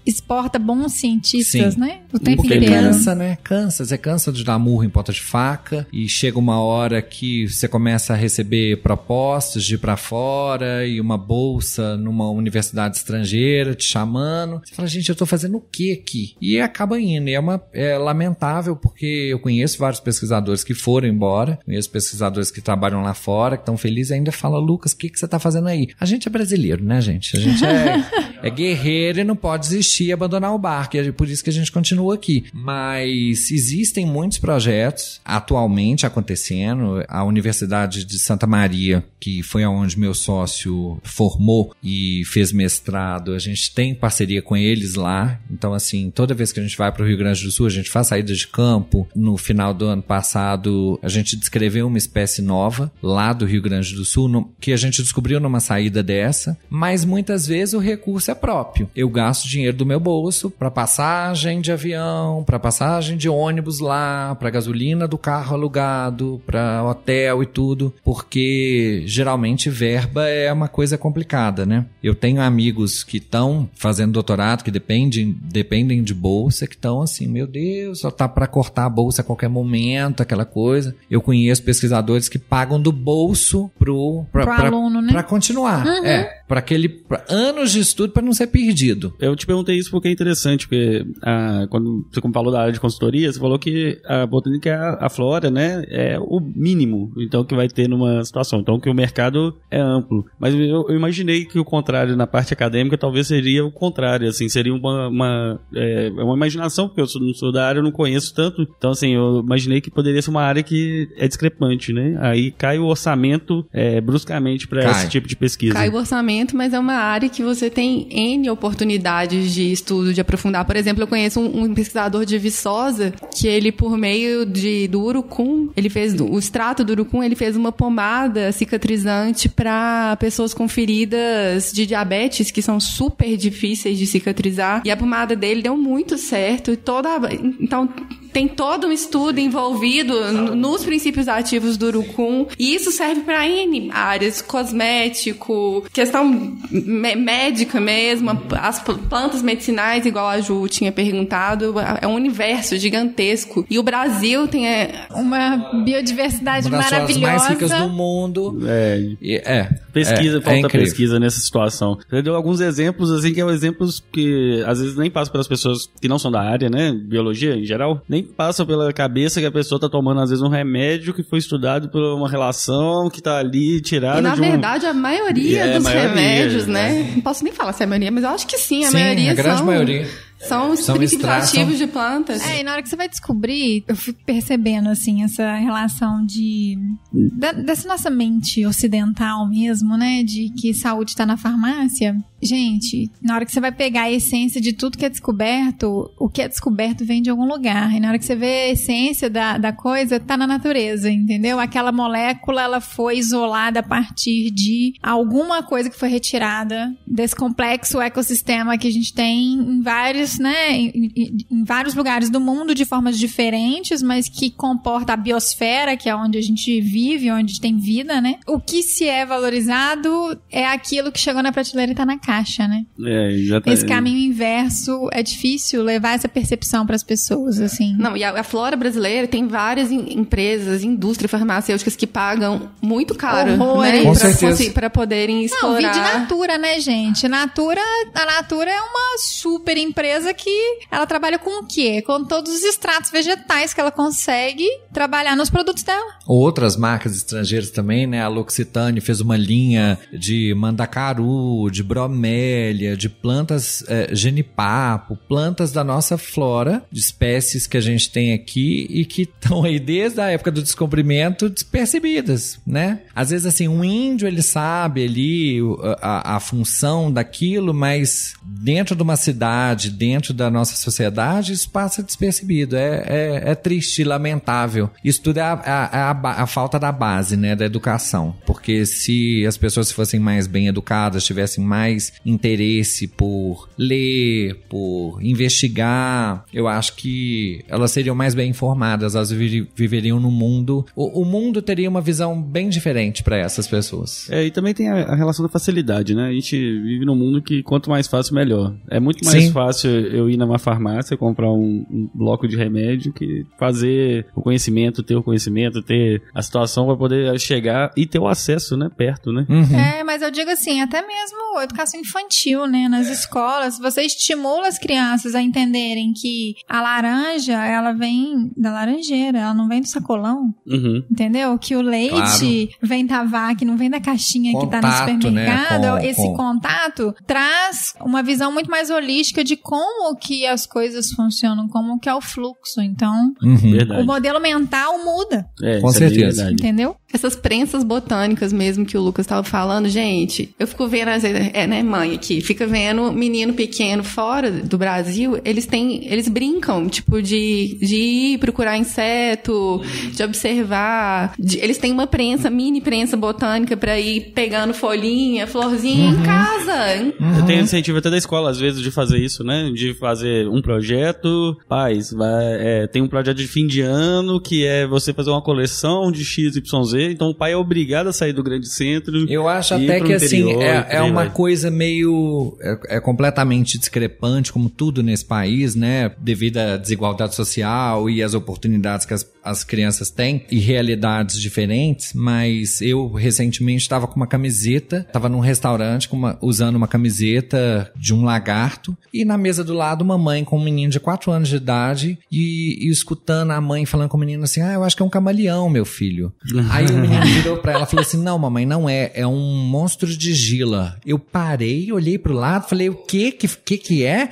exporta bons cientistas, Sim. né? O tempo Porque inteiro. cansa, né? Cansa. Você cansa de dar murro em ponta de faca e chega uma hora que você começa a receber propostas de ir pra fora e uma bolsa numa universidade estrangeira te chamando. Você fala, gente, eu tô fazendo o que aqui? E acaba indo. E é, uma, é lamentável porque eu conheço vários pesquisadores que foram embora, conheço pesquisadores que trabalham lá fora, que estão felizes ainda fala, Lucas, o que, que você tá fazendo aí? A gente é brasileiro, né, gente? A gente é, é guerreiro e não pode desistir desistir e abandonar o barco. E é por isso que a gente continua aqui. Mas existem muitos projetos atualmente acontecendo. A Universidade de Santa Maria, que foi aonde meu sócio formou e fez mestrado, a gente tem parceria com eles lá. Então, assim, toda vez que a gente vai para o Rio Grande do Sul, a gente faz saídas de campo. No final do ano passado, a gente descreveu uma espécie nova lá do Rio Grande do Sul, no, que a gente descobriu numa saída dessa. Mas muitas vezes o recurso é próprio. Eu gasto dinheiro do do meu bolso para passagem de avião, para passagem de ônibus lá, para gasolina do carro alugado, para hotel e tudo, porque geralmente verba é uma coisa complicada, né? Eu tenho amigos que estão fazendo doutorado, que dependem, dependem de bolsa, que estão assim, meu Deus, só tá para cortar a bolsa a qualquer momento, aquela coisa. Eu conheço pesquisadores que pagam do bolso pro pra, aluno, né? Para continuar, uhum. é, para aquele pra anos de estudo para não ser perdido. Eu te perguntei perguntei isso porque é interessante, porque ah, quando você como falou da área de consultoria, você falou que a botânica é a, a flora, né? É o mínimo, então, que vai ter numa situação. Então, que o mercado é amplo. Mas eu, eu imaginei que o contrário na parte acadêmica talvez seria o contrário, assim, seria uma, uma, é, é uma imaginação, porque eu sou, não sou da área, eu não conheço tanto. Então, assim, eu imaginei que poderia ser uma área que é discrepante, né? Aí cai o orçamento é, bruscamente para esse tipo de pesquisa. Cai o orçamento, mas é uma área que você tem N oportunidades de de estudo, de aprofundar. Por exemplo, eu conheço um, um pesquisador de Viçosa que ele, por meio de, do urucum, ele fez o extrato do urucum, ele fez uma pomada cicatrizante para pessoas com feridas de diabetes que são super difíceis de cicatrizar. E a pomada dele deu muito certo. E toda, então tem todo um estudo envolvido nos princípios ativos do urucum. E isso serve para N áreas, cosmético, questão médica mesmo, as plantas medicinais, igual a Ju tinha perguntado, é, é um universo gigantesco. E o Brasil tem é, uma biodiversidade uma maravilhosa. mais ricas do mundo. É. é pesquisa, é, é falta é pesquisa nessa situação. Você deu alguns exemplos, assim, que são exemplos que às vezes nem passam pelas pessoas que não são da área, né? Biologia em geral, nem nem passa pela cabeça que a pessoa tá tomando, às vezes, um remédio que foi estudado por uma relação que tá ali tirada e, na de um... verdade, a maioria é, dos maioria, remédios, né? né? Não posso nem falar se é a maioria, mas eu acho que sim, a sim, maioria a grande são... maioria. São os são de plantas. É, e na hora que você vai descobrir, eu fico percebendo, assim, essa relação de... Da, dessa nossa mente ocidental mesmo, né? De que saúde está na farmácia gente, na hora que você vai pegar a essência de tudo que é descoberto, o que é descoberto vem de algum lugar. E na hora que você vê a essência da, da coisa, tá na natureza, entendeu? Aquela molécula, ela foi isolada a partir de alguma coisa que foi retirada desse complexo ecossistema que a gente tem em vários, né, em, em, em vários lugares do mundo de formas diferentes, mas que comporta a biosfera, que é onde a gente vive, onde tem vida, né? O que se é valorizado é aquilo que chegou na prateleira e tá na casa caixa, né? É, exatamente. Esse caminho inverso é difícil levar essa percepção para as pessoas, assim. Não, e a, a flora brasileira tem várias empresas, indústrias farmacêuticas que pagam muito caro, né? Horrores. né? Para poderem explorar. Não, vi de Natura, né, gente? Natura, a Natura é uma super empresa que ela trabalha com o quê? Com todos os extratos vegetais que ela consegue trabalhar nos produtos dela. Outras marcas estrangeiras também, né? A L'Occitane fez uma linha de mandacaru, de bromé, bromélia, de plantas é, genipapo, plantas da nossa flora, de espécies que a gente tem aqui e que estão aí desde a época do descobrimento despercebidas, né? Às vezes, assim, um índio ele sabe ali a, a função daquilo, mas dentro de uma cidade, dentro da nossa sociedade, isso passa despercebido. É, é, é triste, lamentável. Isso tudo é a, a, a, a falta da base, né? Da educação. Porque se as pessoas fossem mais bem educadas, tivessem mais interesse por ler, por investigar, eu acho que elas seriam mais bem informadas, elas viveriam no mundo. O, o mundo teria uma visão bem diferente para essas pessoas. É, e também tem a, a, relação da facilidade, né? A gente vive num mundo que quanto mais fácil, melhor. É muito mais Sim. fácil eu ir numa farmácia comprar um, um, bloco de remédio que fazer o conhecimento, ter o conhecimento, ter a situação para poder chegar e ter o acesso, né? Perto, né? Uhum. É, mas eu digo assim, até mesmo educação infantil, né? Nas é. escolas, você estimula as crianças a entenderem que a laranja, ela vem da laranjeira, ela não vem do sacolão. Uhum. Entendeu? Que o leite claro. vem da vaca, não vem da caixinha contato, que tá no né, supermercado. Né? Com, Esse com... contato traz uma visão muito mais holística de como que as coisas funcionam, como que é o fluxo. Então, uhum. o modelo mental muda. É, com é certeza. É entendeu? Essas prensas botânicas mesmo que o Lucas estava falando, gente, eu fico vendo, as, é, né, mãe aqui, fica vendo menino pequeno fora do Brasil, eles têm, eles brincam, tipo, de, de ir procurar inseto, de observar, de, eles têm uma prensa, mini prensa botânica para ir pegando folhinha, florzinha uhum. em casa. Uhum. Eu tenho incentivo até da escola, às vezes, de fazer isso, né, de fazer um projeto, paz, vai, é, tem um projeto de fim de ano que é você fazer uma coleção de XYZ fazer, então o pai é obrigado a sair do grande centro. Eu acho até que assim, é, é uma coisa meio. É, é, completamente discrepante, como tudo nesse país, né? Devido à desigualdade social e às oportunidades que as, as crianças têm e realidades diferentes, mas eu recentemente estava com uma camiseta, estava num restaurante uma, usando uma camiseta de um lagarto e na mesa do lado uma mãe com um menino de 4 anos de idade e, e escutando a mãe falando com o menino assim: Ah, eu acho que é um camaleão, meu filho. Aí o uhum. menino virou pra ela e falou assim: Não, mamãe, não é. É um monstro de gila. Eu parei, olhei pro lado, falei: O que que, que, que é?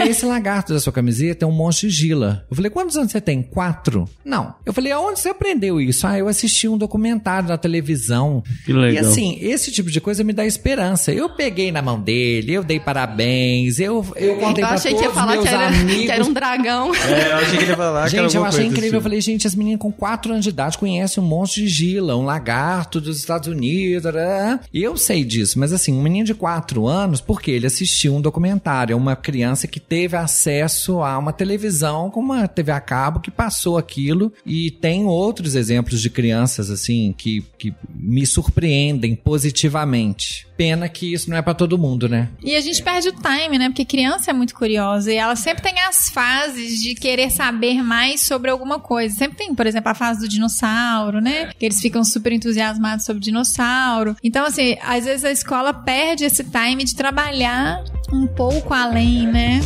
É esse lagarto da sua camiseta, é um monstro de gila. Eu falei: Quantos anos você tem? Quatro? Não. Eu falei: Aonde você aprendeu isso? Ah, eu assisti um documentário na televisão. Que legal. E assim, esse tipo de coisa me dá esperança. Eu peguei na mão dele, eu dei parabéns, eu, eu então, contei eu pra todos Eu achei que era, falar Que era um dragão. É, eu achei que ele ia falar Gente, eu achei incrível. Assim. Eu falei: Gente, as meninas com quatro anos de idade conhecem um monstro de gila um lagarto dos Estados Unidos. Né? E eu sei disso, mas assim, um menino de 4 anos, porque ele assistiu um documentário, é uma criança que teve acesso a uma televisão com uma TV a cabo que passou aquilo. E tem outros exemplos de crianças, assim, que, que me surpreendem positivamente. Pena que isso não é para todo mundo, né? E a gente perde o time, né? Porque criança é muito curiosa e ela sempre tem as fases de querer saber mais sobre alguma coisa. Sempre tem, por exemplo, a fase do dinossauro, né? É. Que eles ficam super entusiasmados sobre dinossauro. Então, assim, às vezes a escola perde esse time de trabalhar um pouco além, né?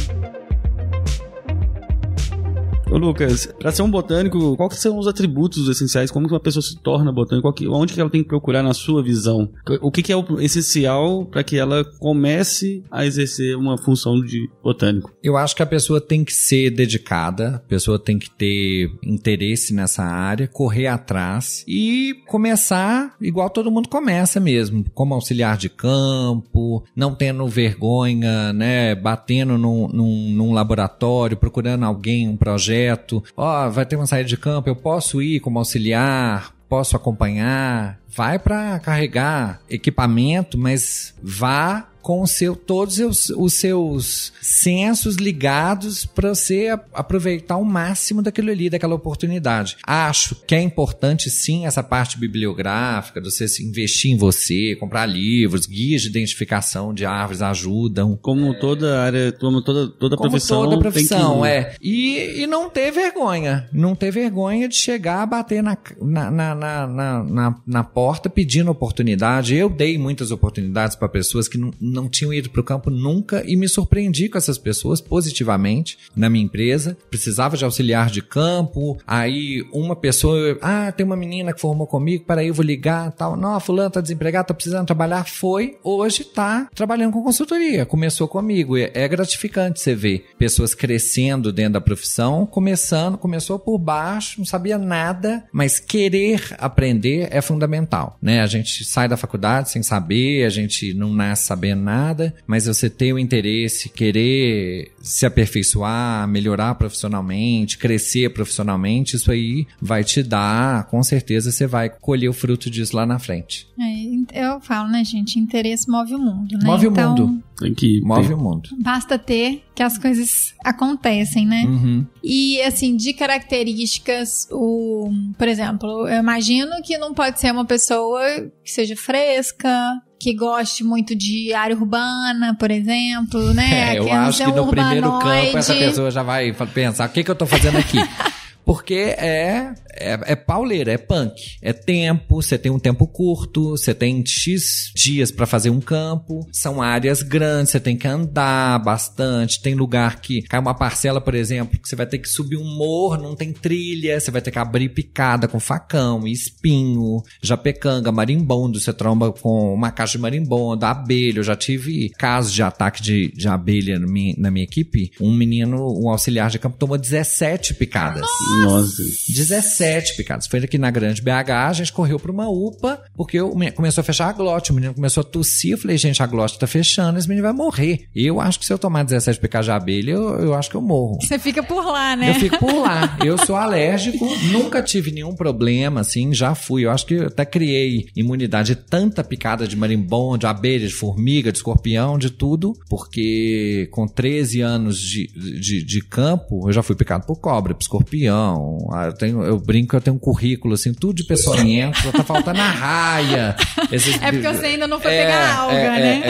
Ô, Lucas, para ser um botânico, quais são os atributos essenciais? Como que uma pessoa se torna botânico? Onde que ela tem que procurar na sua visão? O que, que é o essencial para que ela comece a exercer uma função de botânico? Eu acho que a pessoa tem que ser dedicada, a pessoa tem que ter interesse nessa área, correr atrás e começar igual todo mundo começa mesmo, como auxiliar de campo, não tendo vergonha, né, batendo num, num, num laboratório, procurando alguém, um projeto projeto, ó, oh, vai ter uma saída de campo, eu posso ir como auxiliar, posso acompanhar, vai para carregar equipamento, mas vá com o seu, todos os, os seus sensos ligados para você aproveitar o máximo daquilo ali, daquela oportunidade. Acho que é importante sim essa parte bibliográfica, de você investir em você, comprar livros, guias de identificação de árvores ajudam. Como é... toda área, como toda, toda como profissão. Toda profissão, que... é. E, e não ter vergonha. Não ter vergonha de chegar a bater na, na, na, na, na, na porta pedindo oportunidade. Eu dei muitas oportunidades para pessoas que não não tinham ido para o campo nunca e me surpreendi com essas pessoas positivamente na minha empresa. Precisava de auxiliar de campo, aí uma pessoa, ah, tem uma menina que formou comigo, para aí eu vou ligar, tal. Não, fulano tá desempregado, tá precisando trabalhar, foi, hoje tá trabalhando com consultoria, começou comigo. É, é gratificante você ver pessoas crescendo dentro da profissão, começando, começou por baixo, não sabia nada, mas querer aprender é fundamental, né? A gente sai da faculdade sem saber, a gente não nasce sabendo nada, mas você ter o interesse, querer se aperfeiçoar, melhorar profissionalmente, crescer profissionalmente, isso aí vai te dar, com certeza você vai colher o fruto disso lá na frente. É, eu falo, né, gente? Interesse move o mundo, né? Move então, o mundo. Tem que move o mundo. Basta ter que as coisas acontecem, né? Uhum. E assim, de características, o, por exemplo, eu imagino que não pode ser uma pessoa que seja fresca, que goste muito de área urbana, por exemplo, né? É, eu acho que no urbanoide. primeiro campo essa pessoa já vai pensar, o que, que eu tô fazendo aqui? Porque é é, é pauleira, é punk. É tempo, você tem um tempo curto, você tem X dias para fazer um campo, são áreas grandes, você tem que andar bastante, tem lugar que cai uma parcela, por exemplo, que você vai ter que subir um morro, não tem trilha, você vai ter que abrir picada com facão, espinho, japecanga, marimbondo, você tromba com uma caixa de marimbondo, abelha. Eu já tive casos de ataque de, de abelha na minha, na minha equipe. Um menino, um auxiliar de campo, tomou 17 picadas. Nossa! 17! sete picadas. Foi aqui na Grande BH, a gente correu para uma UPA, porque eu, começou a fechar a glote, o menino começou a tossir, eu falei, gente, a glote tá fechando, esse menino vai morrer. Eu acho que se eu tomar 17 picadas de abelha, eu, eu acho que eu morro. Você fica por lá, né? Eu fico por lá. Eu sou alérgico, nunca tive nenhum problema, assim, já fui. Eu acho que eu até criei imunidade de tanta picada de marimbom, de abelha, de formiga, de escorpião, de tudo, porque com 13 anos de, de, de campo, eu já fui picado por cobra, por escorpião, ah, eu, tenho, eu brinco brinco que eu tenho um currículo, assim, tudo de peçonhento, só tá faltando a raia. Esses... É porque você ainda não foi é, pegar a alga, é, né?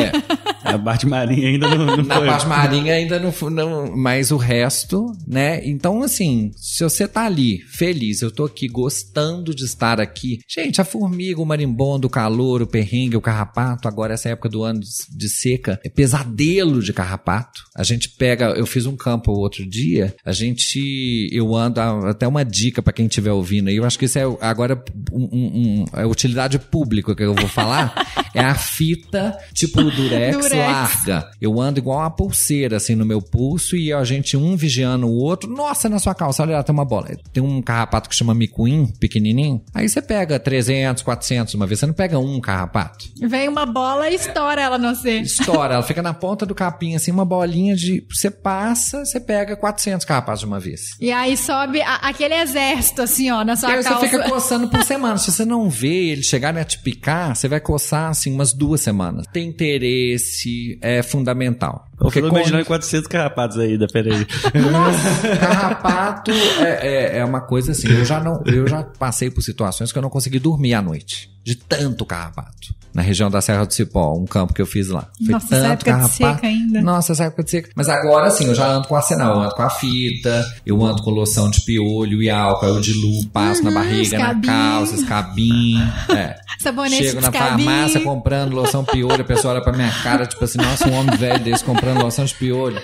É, é. a parte marinha ainda não, não Na foi. parte marinha ainda não, não... Mas o resto, né? Então, assim, se você tá ali feliz, eu tô aqui gostando de estar aqui. Gente, a formiga, o marimbondo, o calor, o perrengue, o carrapato, agora essa época do ano de seca, é pesadelo de carrapato. A gente pega... Eu fiz um campo outro dia, a gente... Eu ando... Até uma dica para quem tiver ouvindo aí, eu acho que isso é agora um, um, um, a utilidade pública que eu vou falar. é a fita, tipo o durex, durex, larga. Eu ando igual uma pulseira, assim, no meu pulso e a gente um vigiando o outro. Nossa, na sua calça, olha lá, tem uma bola. Tem um carrapato que chama micuim, pequenininho. Aí você pega 300, 400 uma vez. Você não pega um carrapato. Vem uma bola e estoura ela não sei. Estoura. Ela fica na ponta do capim, assim, uma bolinha de... Você passa, você pega 400 carrapatos de uma vez. E aí sobe a, aquele exército, assim, assim, ó, na sua calça. você fica coçando por semana. Se você não vê ele chegar a te picar, você vai coçar, assim, umas duas semanas. Tem interesse é fundamental. Porque eu tô imaginando quando... 400 carrapatos ainda, né? peraí. Nossa, carrapato é, é, é uma coisa assim. Eu já, não, eu já passei por situações que eu não consegui dormir à noite de tanto carrapato. Na região da Serra do Cipó, um campo que eu fiz lá. Foi Nossa, tanto essa época carrapato. de seca ainda. Nossa, essa época de seca. Mas agora sim, eu já ando com arsenal, eu ando com a fita, eu ando com loção de piolho e álcool, eu diluo, passo uhum, na barriga, na calça, escabim. É. Sabonete Chego na farmácia comprando loção piolho, a pessoa olha pra minha cara, tipo assim, nossa, um homem velho desse comprando loção de piolho.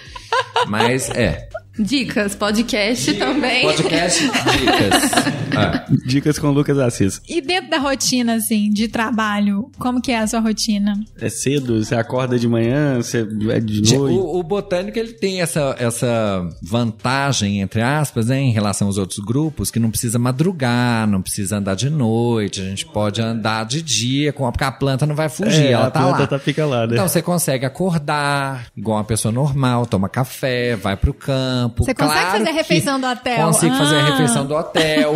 Mas é, Dicas, podcast dicas. também. Podcast, dicas. É. Dicas com Lucas Assis. E dentro da rotina, assim, de trabalho, como que é a sua rotina? É cedo? Você acorda de manhã? Você é de noite? O, o botânico, ele tem essa, essa vantagem, entre aspas, né, em relação aos outros grupos, que não precisa madrugar, não precisa andar de noite, a gente pode andar de dia, porque a planta não vai fugir, é, ela a tá planta lá. Tá, fica lá, né? Então, você consegue acordar, igual uma pessoa normal, toma café, vai pro campo, campo. Você claro consegue fazer a refeição do hotel? Consigo ah. fazer a ah. refeição do hotel.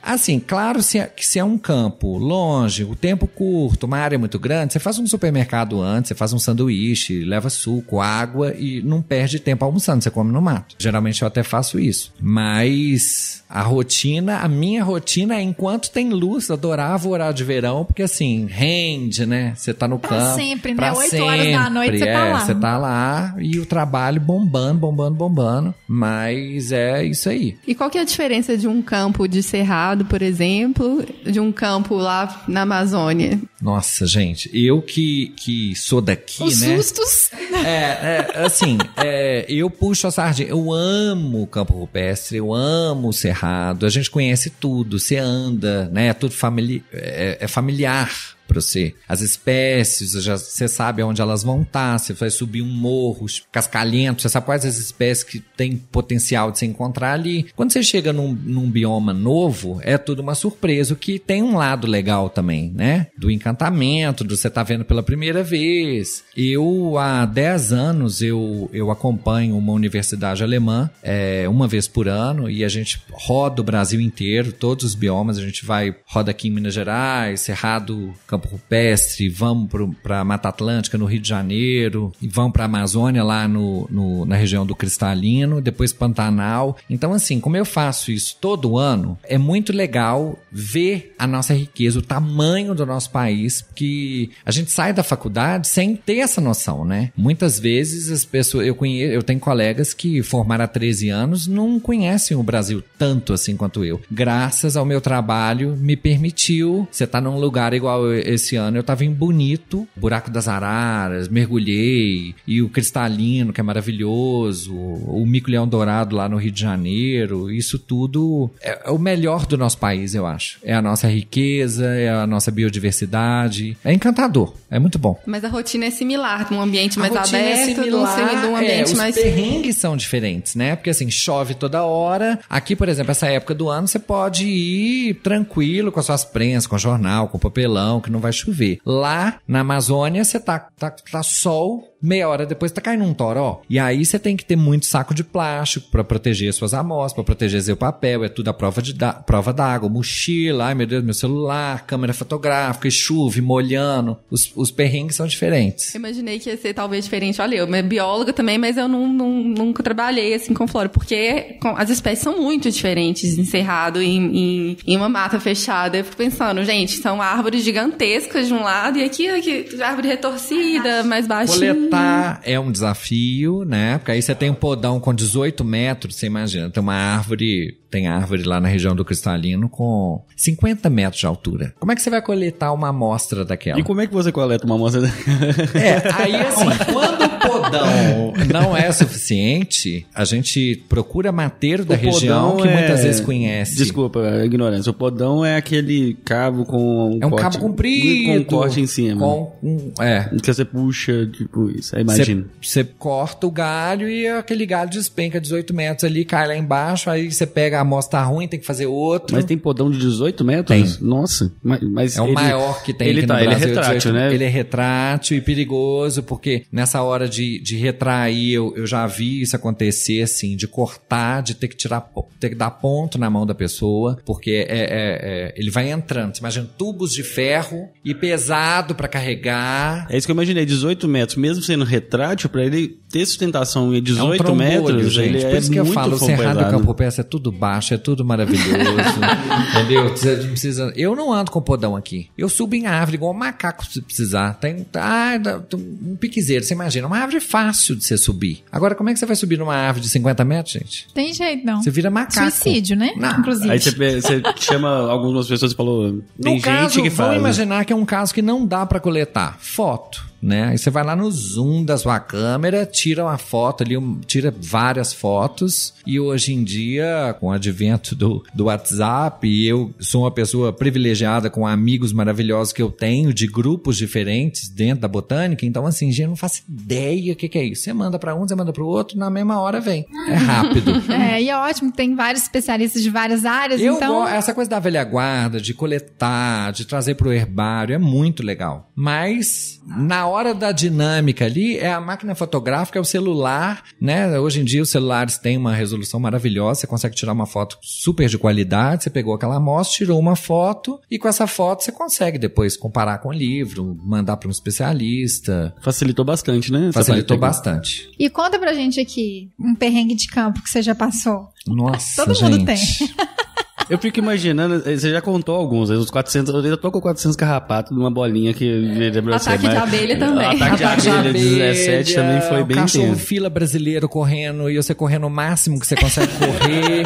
assim, claro se é, que se é um campo longe, o tempo curto, uma área muito grande, você faz um supermercado antes, você faz um sanduíche, leva suco, água e não perde tempo almoçando, você come no mato. Geralmente eu até faço isso. Mas a rotina, a minha rotina é enquanto tem luz, adorava o horário de verão, porque assim, rende, né? Você tá no pra campo. Sempre, né? pra né? 8 horas da noite você tá é, tá lá. Você tá lá e o trabalho bombando, bombando, bombando. Mas é isso aí. E qual que é a diferença de um campo de cerrado, por exemplo, de um campo lá na Amazônia? Nossa, gente, eu que, que sou daqui, Os né? Sustos. É, é assim, é, eu puxo a sardinha. Eu amo o campo rupestre, eu amo o cerrado. A gente conhece tudo, você anda, né? É tudo famili é, é familiar para você. As espécies, já, você sabe onde elas vão estar, tá, você vai subir um morro, cascalhento, você sabe quais as espécies que tem potencial de se encontrar ali. Quando você chega num, num bioma novo, é tudo uma surpresa, o que tem um lado legal também, né? Do encantamento, do você tá vendo pela primeira vez. Eu, há 10 anos, eu, eu acompanho uma universidade alemã é, uma vez por ano e a gente roda o Brasil inteiro, todos os biomas, a gente vai, roda aqui em Minas Gerais, Cerrado, Campo Rupestre, vamos para Mata Atlântica, no Rio de Janeiro, e vamos para Amazônia, lá no, no, na região do Cristalino, depois Pantanal. Então, assim, como eu faço isso todo ano, é muito legal ver a nossa riqueza, o tamanho do nosso país, porque a gente sai da faculdade sem ter essa noção, né? Muitas vezes as pessoas. Eu, conheço, eu tenho colegas que formaram há 13 anos não conhecem o Brasil tanto assim quanto eu. Graças ao meu trabalho, me permitiu. Você tá num lugar igual esse ano, eu tava em Bonito, Buraco das Araras, Mergulhei, e o Cristalino, que é maravilhoso, o Mico Leão Dourado lá no Rio de Janeiro, isso tudo é, é o melhor do nosso país, eu acho. É a nossa riqueza, é a nossa biodiversidade, é encantador, é muito bom. Mas a rotina é similar, num ambiente mais é aberto, é similar, de um ambiente é, mais... Os perrengues são diferentes, né? Porque assim, chove toda hora, aqui, por exemplo, essa época do ano, você pode ir tranquilo com as suas prensas, com jornal, com papelão, que não vai chover. Lá na Amazônia, você tá, tá, tá sol meia hora depois tá caindo um toró. E aí você tem que ter muito saco de plástico para proteger suas amostras, para proteger seu papel, é tudo a prova de da, prova d'água, mochila, ai meu Deus, meu celular, câmera fotográfica, chuva, molhando. Os, os perrengues são diferentes. Eu imaginei que ia ser talvez diferente. Olha, eu é bióloga também, mas eu não, não, nunca trabalhei assim com flora, porque as espécies são muito diferentes em cerrado e em, em, em, uma mata fechada. Eu fico pensando, gente, são árvores gigantescas de um lado e aqui, aqui árvore retorcida, mais baixinha. Coletar plantar é um desafio, né? Porque aí você tem um podão com 18 metros, você imagina. Tem uma árvore, tem árvore lá na região do Cristalino com 50 metros de altura. Como é que você vai coletar uma amostra daquela? E como é que você coleta uma amostra daquela? É, aí assim, quando o podão não é suficiente, a gente procura mateiro da o região que é... muitas vezes conhece. Desculpa, é ignorância. O podão é aquele cabo com um É um corte, cabo comprido. Com um corte em cima. Com um, é. Que você puxa, tipo, isso, imagino. Você corta o galho e aquele galho despenca 18 metros ali, cai lá embaixo, aí você pega a amostra tá ruim, tem que fazer outro. Mas tem podão de 18 metros? Tem. Nossa, mas, mas é o maior que tem ele aqui tá, Brasil, Ele é retrátil, 18, né? Ele é retrátil e perigoso, porque nessa hora de, de retrair, eu, eu já vi isso acontecer, assim, de cortar, de ter que tirar, ter que dar ponto na mão da pessoa, porque é, é, é, é ele vai entrando. Você imagina tubos de ferro e pesado para carregar. É isso que eu imaginei, 18 metros, mesmo sendo retrátil, para ele ter sustentação em 18 é um metros, gente. Ele Por é isso é que eu falo, o Cerrado do Campo Peça é tudo baixo, é tudo maravilhoso. entendeu? Precisa, precisa, eu não ando com podão aqui. Eu subo em árvore igual um macaco se precisar. Tem ah, um piquezeiro, você imagina. Uma árvore é fácil de você subir. Agora, como é que você vai subir numa árvore de 50 metros, gente? Tem jeito, não. Você vira macaco. Suicídio, né? Não. Inclusive. Aí você, você chama algumas pessoas e falou, tem no gente caso, que Vamos imaginar que é um caso que não dá para coletar. Foto, né? Aí você vai lá nos zoom da sua câmera, tira uma foto ali, um, tira várias fotos. E hoje em dia, com o advento do, do WhatsApp, eu sou uma pessoa privilegiada com amigos maravilhosos que eu tenho de grupos diferentes dentro da botânica. Então, assim, gente, eu não faço ideia o que, que, é isso. Você manda para um, você manda para o outro, na mesma hora vem. É rápido. é, e é ótimo, tem vários especialistas de várias áreas. Eu então... essa coisa da velha guarda, de coletar, de trazer para o herbário, é muito legal. Mas, na hora da dinâmica, ali é a máquina fotográfica, é o celular, né? Hoje em dia os celulares têm uma resolução maravilhosa, você consegue tirar uma foto super de qualidade, você pegou aquela amostra, tirou uma foto e com essa foto você consegue depois comparar com o livro, mandar para um especialista. Facilitou bastante, né? Facilitou bastante. E conta pra gente aqui um perrengue de campo que você já passou. Nossa, Todo gente. mundo tem. Eu fico imaginando, eh, você já contou alguns, né? os 400, eu já tô com 400 carrapatos numa bolinha que vira é. pra você. Ataque de abelha também. Ataque, de, abelha, abelha 17 também foi bem cachorro intenso. fila brasileiro correndo e você correndo o máximo que você consegue correr.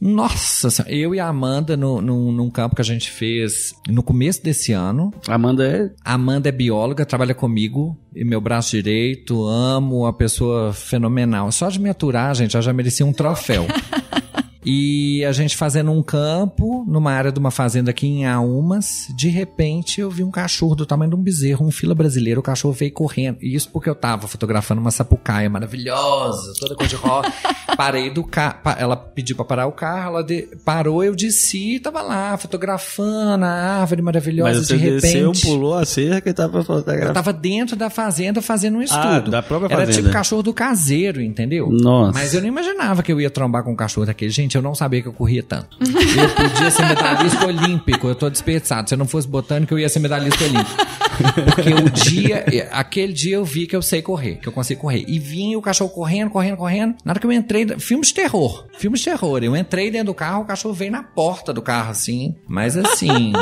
Nossa senhora, eu e a Amanda no, no, num campo que a gente fez no começo desse ano. Amanda é? Amanda é bióloga, trabalha comigo, e meu braço direito, amo, uma pessoa fenomenal. Só de me aturar, gente, ela já merecia um troféu. E a gente fazendo um campo numa área de uma fazenda aqui em Aumas, de repente eu vi um cachorro do tamanho de um bezerro, um fila brasileiro, o cachorro veio correndo. E isso porque eu tava fotografando uma sapucaia maravilhosa, toda cor de rosa. Parei do carro, ela pediu para parar o carro, ela de... parou, eu desci, tava lá fotografando a árvore maravilhosa Mas de repente. Desceu, pulou a cerca e tava fotografando. Eu tava dentro da fazenda fazendo um ah, estudo. Ah, da própria fazenda. Era tipo cachorro do caseiro, entendeu? Nossa. Mas eu não imaginava que eu ia trombar com um cachorro daquele, gente eu não sabia que eu corria tanto. Eu podia ser medalhista olímpico, eu tô desperdiçado. Se eu não fosse botânico, eu ia ser medalhista olímpico. Porque o dia, aquele dia eu vi que eu sei correr, que eu consigo correr. E vinha o cachorro correndo, correndo, correndo. Na hora que eu entrei, filmes de terror, filmes de terror. Eu entrei dentro do carro, o cachorro veio na porta do carro, assim. Mas assim,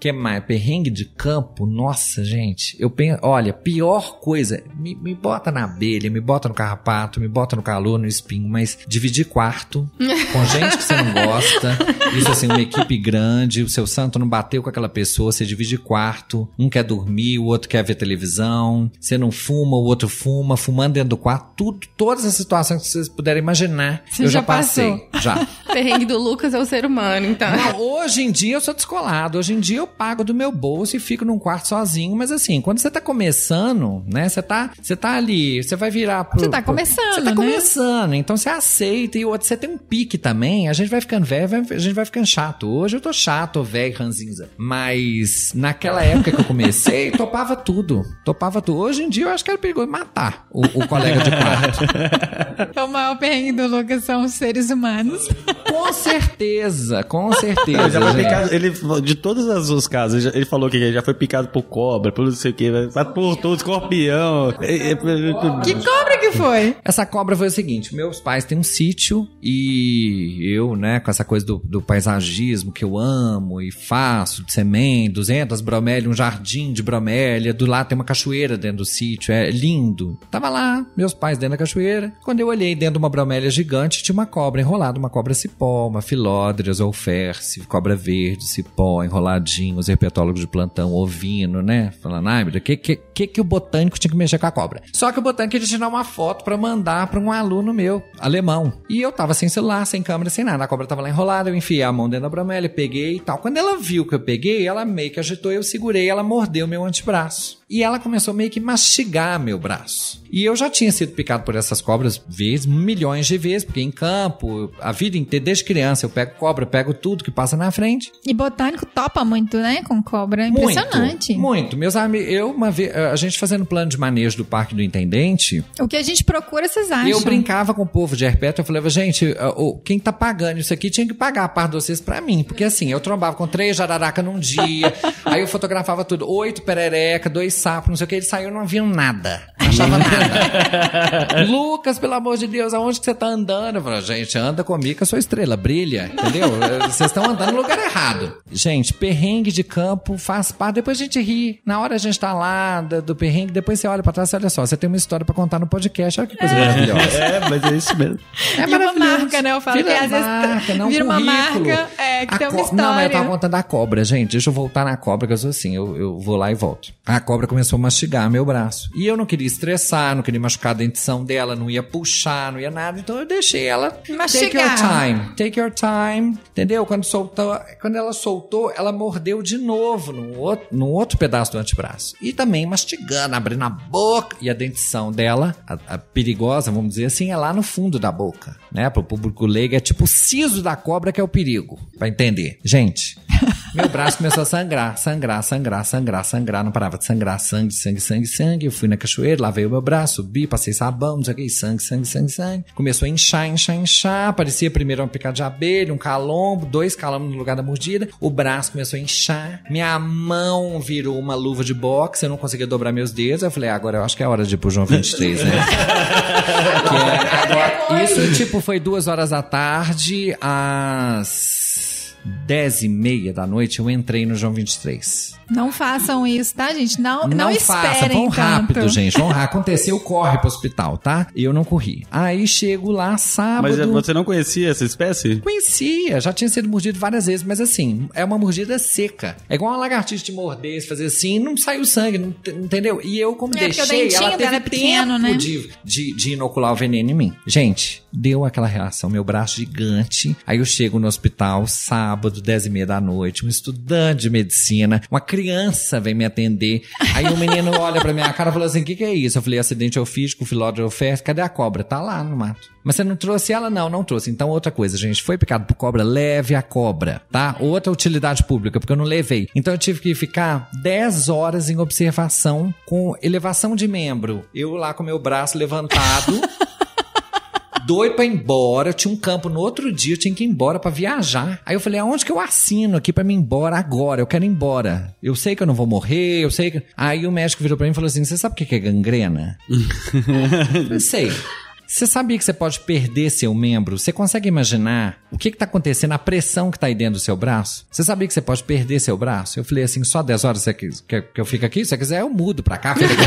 que é mais? Perrengue de campo? Nossa, gente. Eu penso, olha, pior coisa, me, me bota na abelha, me bota no carrapato, me bota no calor, no espinho, mas dividir quarto com gente que você não gosta, isso assim, uma equipe grande, o seu santo não bateu com aquela pessoa, você divide quarto, um quer dormir, o outro quer ver televisão, você não fuma, o outro fuma, fumando dentro do quarto, tudo, todas as situações que vocês puderem imaginar, você eu já, já passei. Já. Perrengue do Lucas é o ser humano, então. Não, hoje em dia eu sou descolado, hoje em dia eu pago do meu bolso e fico num quarto sozinho. Mas assim, quando você tá começando, né? Você tá, você tá ali, você vai virar pro. Você tá começando. Você tá né? começando, então você aceita. E outro, você tem um pique também. A gente vai ficando velho, a gente vai ficando chato. Hoje eu tô chato, velho, ranzinza. Mas naquela época que eu comecei, topava tudo. Topava tudo. Hoje em dia eu acho que era perigoso matar o, o colega de quarto. É o maior perrengue do Lucas são os seres humanos. com certeza, com certeza. Ele, de todas as os casos. Ele falou que já foi picado por cobra, por não sei o que, por todo escorpião. Que cobra que foi? Essa cobra foi o seguinte: meus pais têm um sítio e eu, né, com essa coisa do, do paisagismo que eu amo e faço, de semente, 200 bromélias, um jardim de bromélia, do lado tem uma cachoeira dentro do sítio, é lindo. Tava lá, meus pais dentro da cachoeira. Quando eu olhei dentro de uma bromélia gigante, tinha uma cobra enrolada, uma cobra cipó, uma filódrias, olferce, cobra verde, cipó, enroladinha os herpetólogos de plantão ouvindo, né? Falando, ai, ah, o que, que, que, que o botânico tinha que mexer com a cobra? Só que o botânico ia tirar uma foto para mandar para um aluno meu, alemão. E eu tava sem celular, sem câmera, sem nada. A cobra tava lá enrolada, eu enfiei a mão dentro da bromélia, peguei e tal. Quando ela viu que eu peguei, ela meio que agitou, eu segurei, ela mordeu meu antebraço. E ela começou meio que mastigar meu braço. E eu já tinha sido picado por essas cobras vezes, milhões de vezes, porque em campo, a vida inteira, desde criança, eu pego cobra, pego tudo que passa na frente. E botânico topa muito, né? Com cobra. Impressionante. Muito. muito. Meus amigos, eu, uma vez, a gente fazendo plano de manejo do Parque do Intendente. O que a gente procura, vocês acham? Eu brincava com o povo de Herpétua, eu falava, gente, quem tá pagando isso aqui tinha que pagar a parte de vocês pra mim. Porque assim, eu trombava com três jararaca num dia, aí eu fotografava tudo, oito perereca, dois sapo, não sei o que. Eles saíram não viu nada. achava nada. Lucas, pelo amor de Deus, aonde que você tá andando? Eu falo, gente, anda comigo que a sua estrela brilha, entendeu? Vocês estão andando no lugar errado. Gente, perrengue de campo faz parte. Depois a gente ri. Na hora a gente tá lá do, do perrengue, depois você olha pra trás e olha só, você tem uma história pra contar no podcast. Olha que coisa é. maravilhosa. É, mas é isso mesmo. É e uma marca, né? Eu falo vira que às marca, vezes não, vira uma marca é, que a tem uma história. Não, mas eu tava contando a cobra, gente. Deixa eu voltar na cobra, que eu sou assim, eu, eu vou lá e volto. A cobra começou a mastigar meu braço. E eu não queria estressar, não queria machucar a dentição dela, não ia puxar, não ia nada. Então eu deixei ela mastigar. Take your time. Take your time. Entendeu? Quando soltou, quando ela soltou, ela mordeu de novo no outro, no outro pedaço do antebraço. E também mastigando, abrindo a boca. E a dentição dela, a, a perigosa, vamos dizer assim, é lá no fundo da boca, né? Pro público leigo é tipo o siso da cobra que é o perigo, para entender. Gente, meu braço começou a sangrar, sangrar, sangrar, sangrar, sangrar. Não parava de sangrar. Sangue, sangue, sangue, sangue. Eu fui na cachoeira, lavei o meu braço, subi, passei sabão, não sei o que. Sangue, sangue, sangue, sangue. Começou a inchar, inchar, inchar. Aparecia primeiro uma picada de abelha, um calombo, dois calambos no lugar da mordida. O braço começou a inchar. Minha mão virou uma luva de boxe. Eu não conseguia dobrar meus dedos. Eu falei, ah, agora eu acho que é hora de ir pro João 23, né? é, agora, é, é, é, isso, tipo, foi duas horas da tarde às 10 e meia da noite, eu entrei no João 23. Não façam isso, tá, gente? Não, não, não esperem faça, vão tanto. rápido, gente. Vão rápido. Aconteceu, corre pro hospital, tá? Eu não corri. Aí chego lá sábado. Mas é, você não conhecia essa espécie? Conhecia, já tinha sido mordido várias vezes, mas assim, é uma mordida seca. É igual uma lagartixa de morder, fazer assim, não saiu sangue, não, entendeu? E eu, como é, deixei, o ela teve é pequeno, tempo né? de, de, de inocular o veneno em mim. Gente, deu aquela reação, meu braço gigante. Aí eu chego no hospital sábado, sábado, 10 e meia da noite, um estudante de medicina, uma criança vem me atender. Aí o menino olha pra minha cara e fala assim: o que, que é isso? Eu falei: acidente eufígico, filódio eufértico, cadê a cobra? Tá lá no mato. Mas você não trouxe ela? Não, não trouxe. Então, outra coisa, gente, foi picado por cobra, leve a cobra, tá? Outra utilidade pública, porque eu não levei. Então, eu tive que ficar 10 horas em observação com elevação de membro. Eu lá com meu braço levantado. doido pra ir embora. Eu tinha um campo no outro dia, eu tinha que ir embora para viajar. Aí eu falei, aonde que eu assino aqui para me ir embora agora? Eu quero ir embora. Eu sei que eu não vou morrer, eu sei que. Aí o médico virou pra mim e falou assim: você sabe o que é gangrena? eu sei. Você sabia que você pode perder seu membro? Você consegue imaginar o que está acontecendo, a pressão que está aí dentro do seu braço? Você sabia que você pode perder seu braço? Eu falei assim, só 10 horas você quer que eu fique aqui? Se você quiser, eu mudo pra cá. Fica aqui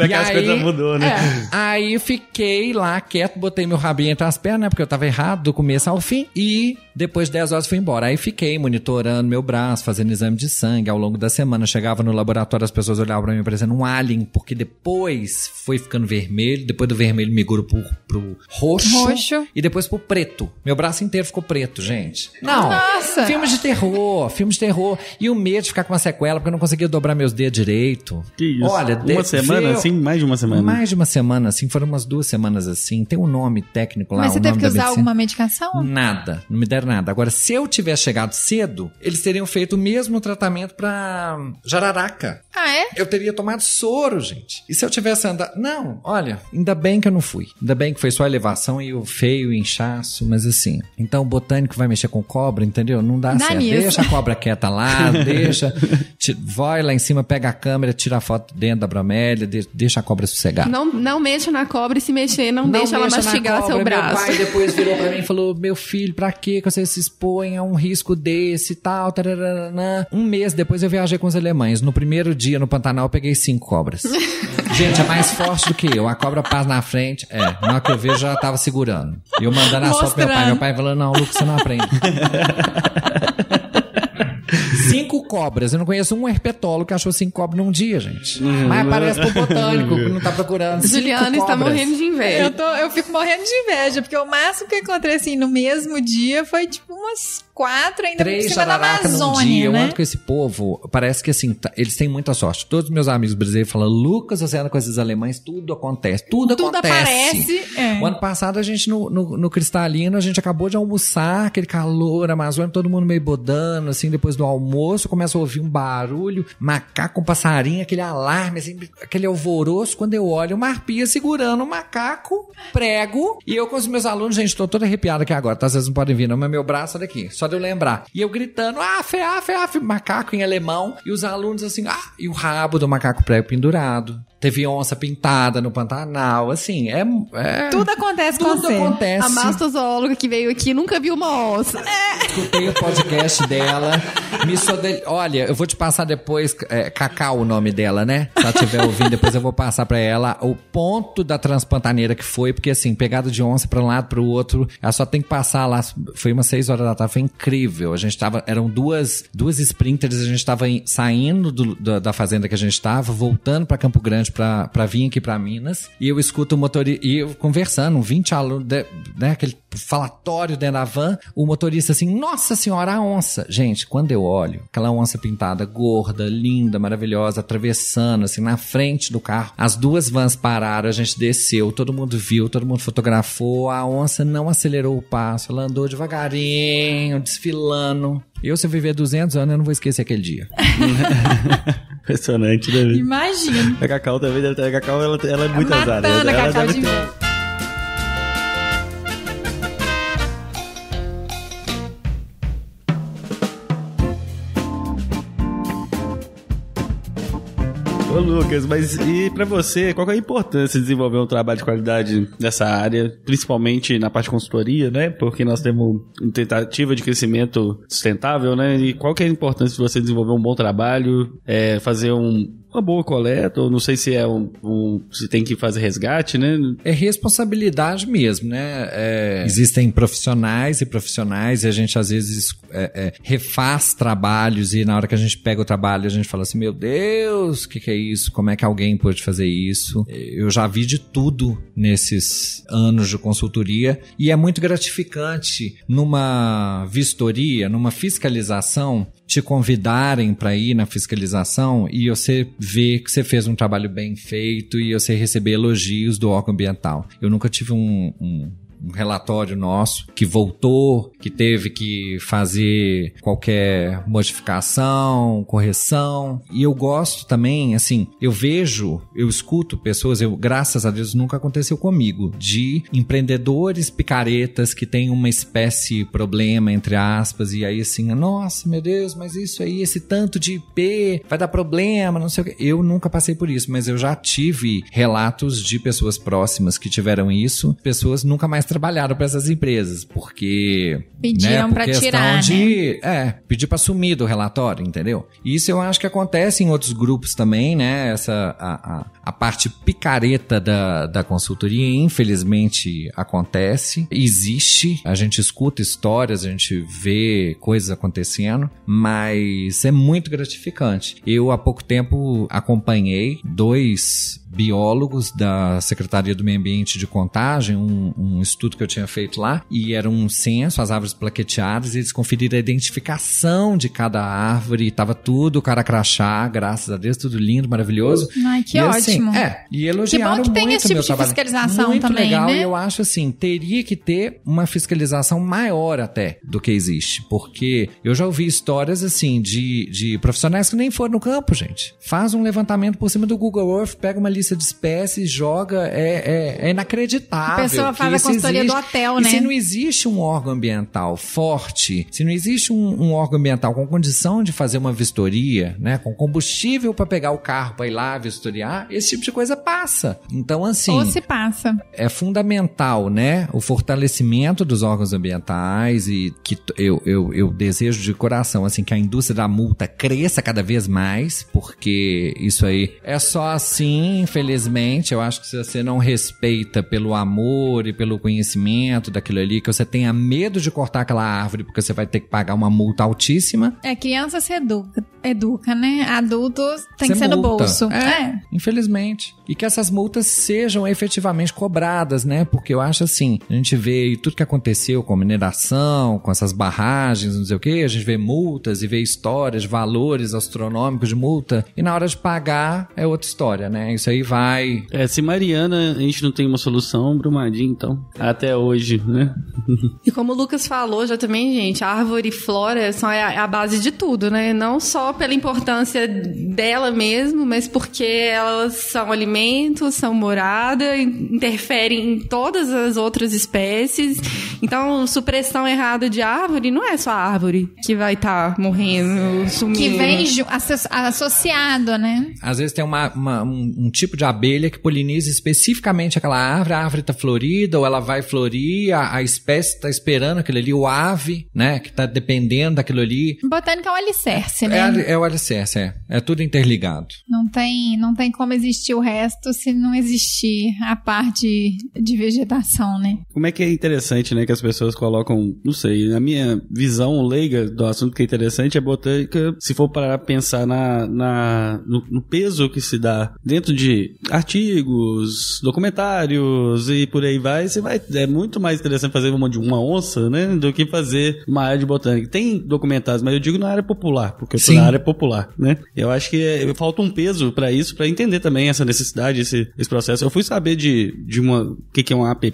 como é que e as aí, coisas mudou, né? É, aí fiquei lá quieto, botei meu rabinho entre as pernas, né? Porque eu tava errado do começo ao fim. E depois de 10 horas fui embora. Aí fiquei monitorando meu braço, fazendo exame de sangue ao longo da semana. Chegava no laboratório, as pessoas olhavam pra mim parecendo um alien, porque depois foi ficando vermelho. Depois do vermelho migrou pro, pro roxo. Roxo. E depois pro preto. Meu braço inteiro ficou preto, gente. Não. Nossa. Filmes de terror, filmes de terror. E o medo de ficar com uma sequela, porque eu não conseguia dobrar meus dedos direito. Que isso? Olha, uma de... semana assim? tem mais de uma semana. Mais de uma semana, assim, foram umas duas semanas assim. Tem um nome técnico lá. Mas você teve que usar alguma medicação? Nada, não me deram nada. Agora, se eu tivesse chegado cedo, eles teriam feito o mesmo tratamento pra jararaca. Ah, é? Eu teria tomado soro, gente. E se eu tivesse andado. Não, olha, ainda bem que eu não fui. Ainda bem que foi só a elevação e o feio, o inchaço, mas assim. Então, o botânico vai mexer com cobra, entendeu? Não dá, dá certo. Nisso. Deixa a cobra quieta lá, deixa. vai lá em cima, pega a câmera, tira a foto dentro da bromélia, deixa deixa a cobra sossegar. Não, não mexa na cobra e se mexer, não, não deixa ela mastigar cobra, seu braço. Meu pai depois virou pra mim e falou: Meu filho, pra que você se expõe a um risco desse e tal? Tararana. Um mês depois eu viajei com os alemães. No primeiro dia no Pantanal eu peguei cinco cobras. Gente, é mais forte do que eu. A cobra passa na frente. É, na hora que eu vejo já tava segurando. E eu mandando a sopa pro meu pai. Meu pai falando: Não, Lucas, você não aprende. Cinco cobras. Eu não conheço um herpetólogo que achou cinco cobras num dia, gente. Mas parece pro botânico que não tá procurando. Juliana está morrendo de inveja. Eu, tô, eu fico morrendo de inveja, porque o máximo que eu encontrei assim no mesmo dia foi tipo umas quatro ainda Três por cima da Amazônia, dia, né? Eu ando com esse povo, parece que assim, tá, eles têm muita sorte. Todos os meus amigos brasileiros falam, Lucas, você anda com esses alemães, tudo acontece, tudo, tudo acontece. Tudo aparece. É. O ano passado a gente no, no, no, Cristalino, a gente acabou de almoçar, aquele calor, Amazônia, todo mundo meio bodando, assim, depois do almoço, começa a ouvir um barulho, macaco, um passarinho, aquele alarme, assim, aquele alvoroço, quando eu olho, uma arpia segurando um macaco, prego, e eu com os meus alunos, gente, tô toda arrepiada aqui agora, tá? Vocês não podem vir, não, mas meu braço, é tá daqui, só eu lembrar. E eu gritando, af, ah, af, ah, af, ah, macaco em alemão, e os alunos assim, ah, e o rabo do macaco prego pendurado. Teve onça pintada no Pantanal, assim, é... é tudo acontece tudo com você. Tudo acontece. A mastozoóloga que veio aqui nunca viu uma onça. É. Escutei o podcast dela, me Olha, eu vou te passar depois, é, Cacau o nome dela, né? Se ela estiver ouvindo, depois eu vou passar para ela o ponto da transpantaneira que foi, porque assim, pegada de onça para um lado, para o outro, ela só tem que passar lá, foi umas seis horas da tarde, foi incrível. A gente tava, eram duas, duas sprinters, a gente tava saindo do, da, da fazenda que a gente tava, voltando para Campo Grande pra para vir aqui para Minas e eu escuto o motorista, e eu conversando, 20 alunos, né, aquele falatório dentro da van, o motorista assim, nossa senhora, a onça. Gente, quando eu olho, aquela onça pintada, gorda, linda, maravilhosa, atravessando, assim, na frente do carro, as duas vans pararam, a gente desceu, todo mundo viu, todo mundo fotografou, a onça não acelerou o passo, ela andou devagarinho, desfilando. Eu, se eu viver 200 anos, eu não vou esquecer aquele dia. Impressionante, né? Imagina. A Cacau também deve ter. A Cacau ela, ela é muito Matando azarada. Ela, a Cacau ela de ter... Lucas, mas e para você, qual é a importância de desenvolver um trabalho de qualidade nessa área, principalmente na parte de consultoria, né? Porque nós temos uma tentativa de crescimento sustentável, né? E qual que é a importância de você desenvolver um bom trabalho, é, fazer um, uma boa coleta, ou não sei se é um, um, se tem que fazer resgate, né? É responsabilidade mesmo, né? É, existem profissionais e profissionais, e a gente às vezes é, é, refaz trabalhos, e na hora que a gente pega o trabalho, a gente fala assim: meu Deus, o que, que é isso? Como é que alguém pode fazer isso? Eu já vi de tudo nesses anos de consultoria, e é muito gratificante numa vistoria, numa fiscalização, te convidarem para ir na fiscalização e você ver que você fez um trabalho bem feito e você receber elogios do órgão ambiental. Eu nunca tive um, um um relatório nosso que voltou, que teve que fazer qualquer modificação, correção. E eu gosto também, assim, eu vejo, eu escuto pessoas, eu graças a Deus nunca aconteceu comigo, de empreendedores picaretas que têm uma espécie problema entre aspas e aí assim, nossa, meu Deus, mas isso aí, esse tanto de IP vai dar problema, não sei o quê. Eu nunca passei por isso, mas eu já tive relatos de pessoas próximas que tiveram isso, pessoas nunca mais trabalharam para essas empresas, porque. pediram né, para tirar. Né? De, né? É, pedir para sumir do relatório, entendeu? isso eu acho que acontece em outros grupos também, né? Essa, a, a, a parte picareta da, da consultoria, infelizmente, acontece, existe. A gente escuta histórias, a gente vê coisas acontecendo, mas é muito gratificante. Eu, há pouco tempo, acompanhei dois biólogos da Secretaria do Meio Ambiente de Contagem, um, um estudo que eu tinha feito lá, e era um censo, as árvores plaqueteadas, e eles conferiram a identificação de cada árvore, e tava tudo cara crachá, graças a Deus, tudo lindo, maravilhoso. Ai, que e, assim, ótimo. Assim, é, e elogiaram que bom que tem esse tipo de trabalho. fiscalização muito também, legal, né? E eu acho assim, teria que ter uma fiscalização maior até do que existe, porque eu já ouvi histórias assim de, de profissionais que nem foram no campo, gente. Faz um levantamento por cima do Google Earth, pega uma lista lista de espécies, joga. É, é, é inacreditável. A pessoa faz a consultoria existe. do hotel, e né? se não existe um órgão ambiental forte, se não existe um, um órgão ambiental com condição de fazer uma vistoria, né? Com combustível para pegar o carro para ir lá vistoriar, esse tipo de coisa passa. Então, assim. Ou se passa. É fundamental, né? O fortalecimento dos órgãos ambientais e que eu, eu, eu desejo de coração, assim, que a indústria da multa cresça cada vez mais, porque isso aí é só assim infelizmente, eu acho que se você não respeita pelo amor e pelo conhecimento daquilo ali, que você tenha medo de cortar aquela árvore porque você vai ter que pagar uma multa altíssima. É, criança se educa educa, né? Adultos tem que ser multa. no bolso. É, é, Infelizmente. E que essas multas sejam efetivamente cobradas, né? Porque eu acho assim, a gente vê tudo que aconteceu com a mineração, com essas barragens, não sei o quê, a gente vê multas e vê histórias, valores astronômicos de multa, e na hora de pagar é outra história, né? Isso aí vai. É, se Mariana, a gente não tem uma solução, Brumadinho, então, até hoje, né? e como o Lucas falou já também, gente, árvore e flora são a, a base de tudo, né? Não só só pela importância dela mesmo, mas porque elas são alimentos, são morada, interferem em todas as outras espécies. Então, supressão errada de árvore não é só a árvore que vai estar tá morrendo, sumindo. Que vem associado, né? Às vezes tem uma, uma, um, um, tipo de abelha que poliniza especificamente aquela árvore, a árvore está florida, ou ela vai florir, a, a espécie está esperando aquilo ali, o ave, né, que está dependendo daquilo ali. Botânica é um alicerce, né? É, tudo, é, é o alicerce, é. É tudo interligado. Não tem, não tem como existir o resto se não existir a parte de vegetação, né? Como é que é interessante, né, que as pessoas colocam, não sei, na minha visão leiga do assunto que é interessante é botânica, se for para pensar na, na no, no peso que se dá dentro de artigos, documentários e por aí vai, você vai, é muito mais interessante fazer uma de uma onça, né, do que fazer uma área de botânica. Tem documentários, mas eu digo na área popular, porque Sim. eu tô na área popular, né? Eu acho que é, falta um peso para isso, para entender também essa necessidade, esse, esse processo. Eu fui saber de, de uma, o que, que é uma app,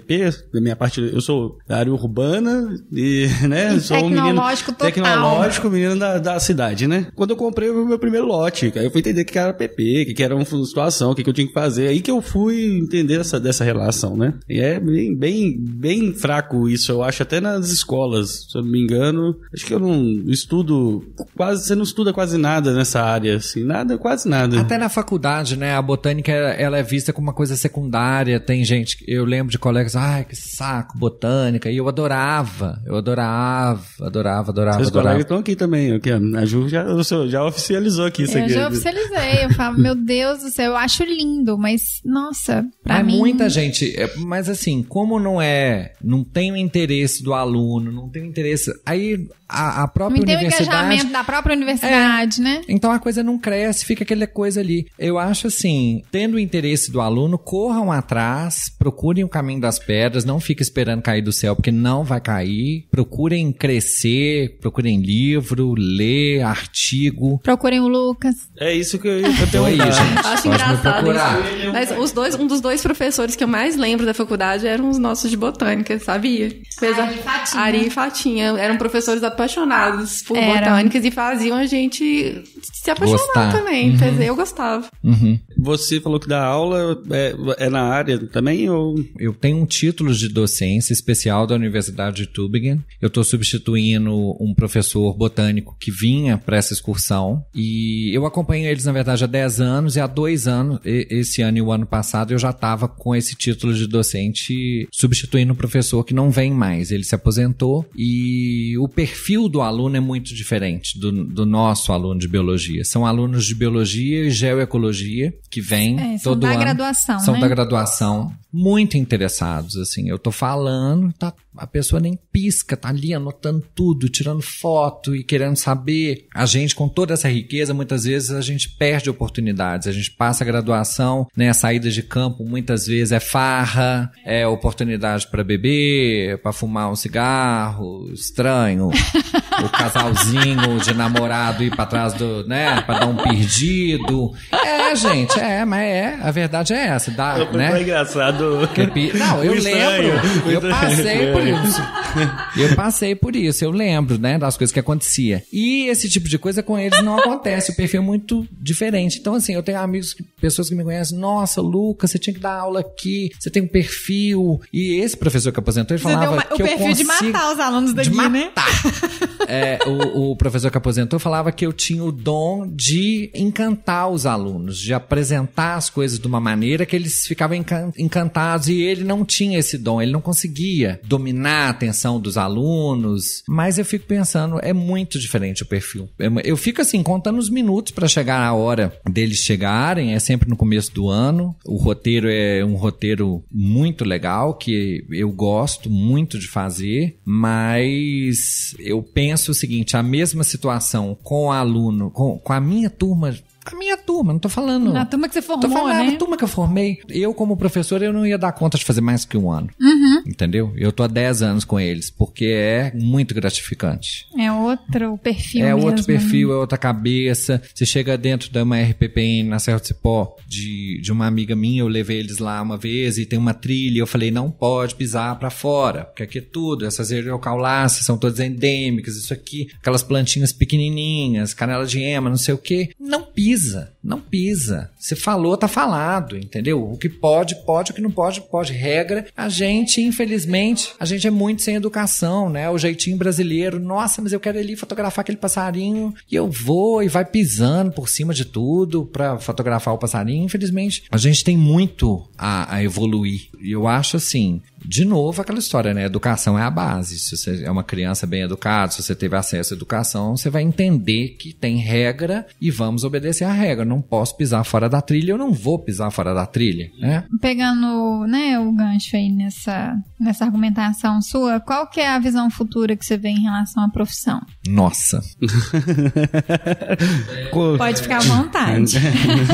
da minha parte, eu sou da área urbana e, né, e sou um menino total. tecnológico, menino da, da cidade, né? Quando eu comprei o meu primeiro lote, aí eu fui entender o que era app, o que era uma situação, o que, que eu tinha que fazer. Aí que eu fui entender essa, dessa relação, né? E é bem, bem, bem fraco isso, eu acho, até nas escolas, se eu não me engano. Acho que eu não estudo quase, você não estuda quase quase nada nessa área, assim, nada, quase nada. Até na faculdade, né, a botânica ela é vista como uma coisa secundária, tem gente, eu lembro de colegas, ai, ah, que saco, botânica, e eu adorava, eu adorava, adorava, adorava, Seus adorava. colegas estão aqui também, aqui, a Ju já, já oficializou aqui isso eu aqui. Eu já oficializei, eu falo, meu Deus do céu, eu acho lindo, mas, nossa, pra mas mim... muita gente, é, mas assim, como não é, não tem o interesse do aluno, não tem o interesse, aí a, a própria não universidade... Não tem o engajamento da própria universidade. É, né? Então a coisa não cresce, fica aquela coisa ali. Eu acho assim, tendo o interesse do aluno, corram atrás, procurem o caminho das pedras, não fiquem esperando cair do céu, porque não vai cair. Procurem crescer, procurem livro, ler, artigo. Procurem o Lucas. É isso que eu, eu tenho aí, gente. Acho engraçado isso. Mas os dois, um dos dois professores que eu mais lembro da faculdade eram os nossos de botânica, sabia? Ari e Fatinha. Ari e Fatinha. Eram professores apaixonados por Era. botânicas e faziam a gente de, se apaixonar Gostar. também. Uhum. Quer dizer, eu gostava. Uhum você falou que dá aula, é, é, na área também? Ou... Eu tenho um título de docência especial da Universidade de Tübingen. Eu estou substituindo um professor botânico que vinha para essa excursão. E eu acompanho eles, na verdade, há 10 anos e há dois anos, esse ano e o ano passado, eu já estava com esse título de docente substituindo um professor que não vem mais. Ele se aposentou e o perfil do aluno é muito diferente do, do nosso aluno de biologia. São alunos de biologia e geoecologia que vem é, todo da ano. Graduação, são né? da graduação. Muito interessados, assim. Eu tô falando, tá, a pessoa nem pisca, tá ali anotando tudo, tirando foto e querendo saber. A gente, com toda essa riqueza, muitas vezes a gente perde oportunidades. A gente passa a graduação, né? Saídas de campo, muitas vezes é farra, é oportunidade para beber, para fumar um cigarro, estranho. o casalzinho de namorado ir pra trás do, né, pra dar um perdido. É, gente, é, mas é, a verdade é essa. Dá, Foi né? engraçado. Não, eu lembro, eu passei por isso. Eu passei por isso, eu lembro, né, das coisas que acontecia. E esse tipo de coisa com eles não acontece, o perfil é muito diferente. Então, assim, eu tenho amigos, pessoas que me conhecem, nossa, Lucas, você tinha que dar aula aqui, você tem um perfil. E esse professor que aposentou, ele falava uma, que o perfil de matar os alunos daqui, de né? matar. né? é, o, o, professor que aposentou falava que eu tinha o dom de encantar os alunos, de apresentar as coisas de uma maneira que eles ficavam encantados e ele não tinha esse dom, ele não conseguia dominar a atenção dos alunos. Mas eu fico pensando, é muito diferente o perfil. Eu fico assim, contando os minutos para chegar a hora deles chegarem, é sempre no começo do ano. O roteiro é um roteiro muito legal que eu gosto muito de fazer, mas eu penso penso o seguinte: a mesma situação com o aluno, com, com a minha turma a minha turma, não tô falando. Na turma que você formou, tô falando, é né? Na turma que eu formei. Eu, como professor, eu não ia dar conta de fazer mais que um ano. Uhum. Entendeu? Eu tô há 10 anos com eles, porque é muito gratificante. É outro perfil É mesmo. outro né? perfil, é outra cabeça. Você chega dentro de uma RPPN na Serra do Cipó, de, de uma amiga minha, eu levei eles lá uma vez e tem uma trilha, eu falei, não pode pisar para fora, porque aqui é tudo, essas eriocaulaceas são todas endêmicas, isso aqui, aquelas plantinhas pequenininhas, canela de ema, não sei o que, não pisa pisa, não pisa. Se falou, tá falado, entendeu? O que pode, pode, o que não pode, pode. Regra. A gente, infelizmente, a gente é muito sem educação, né? O jeitinho brasileiro. Nossa, mas eu quero ali fotografar aquele passarinho e eu vou e vai pisando por cima de tudo para fotografar o passarinho. Infelizmente, a gente tem muito a, a evoluir. Eu acho assim, de novo aquela história, né? Educação é a base. Se você é uma criança bem educada, se você teve acesso à educação, você vai entender que tem regra e vamos obedecer à regra. não posso pisar fora da trilha, eu não vou pisar fora da trilha, né? Pegando, né, o gancho aí nessa, nessa argumentação sua, qual que é a visão futura que você vê em relação à profissão? Nossa. Pode ficar à vontade.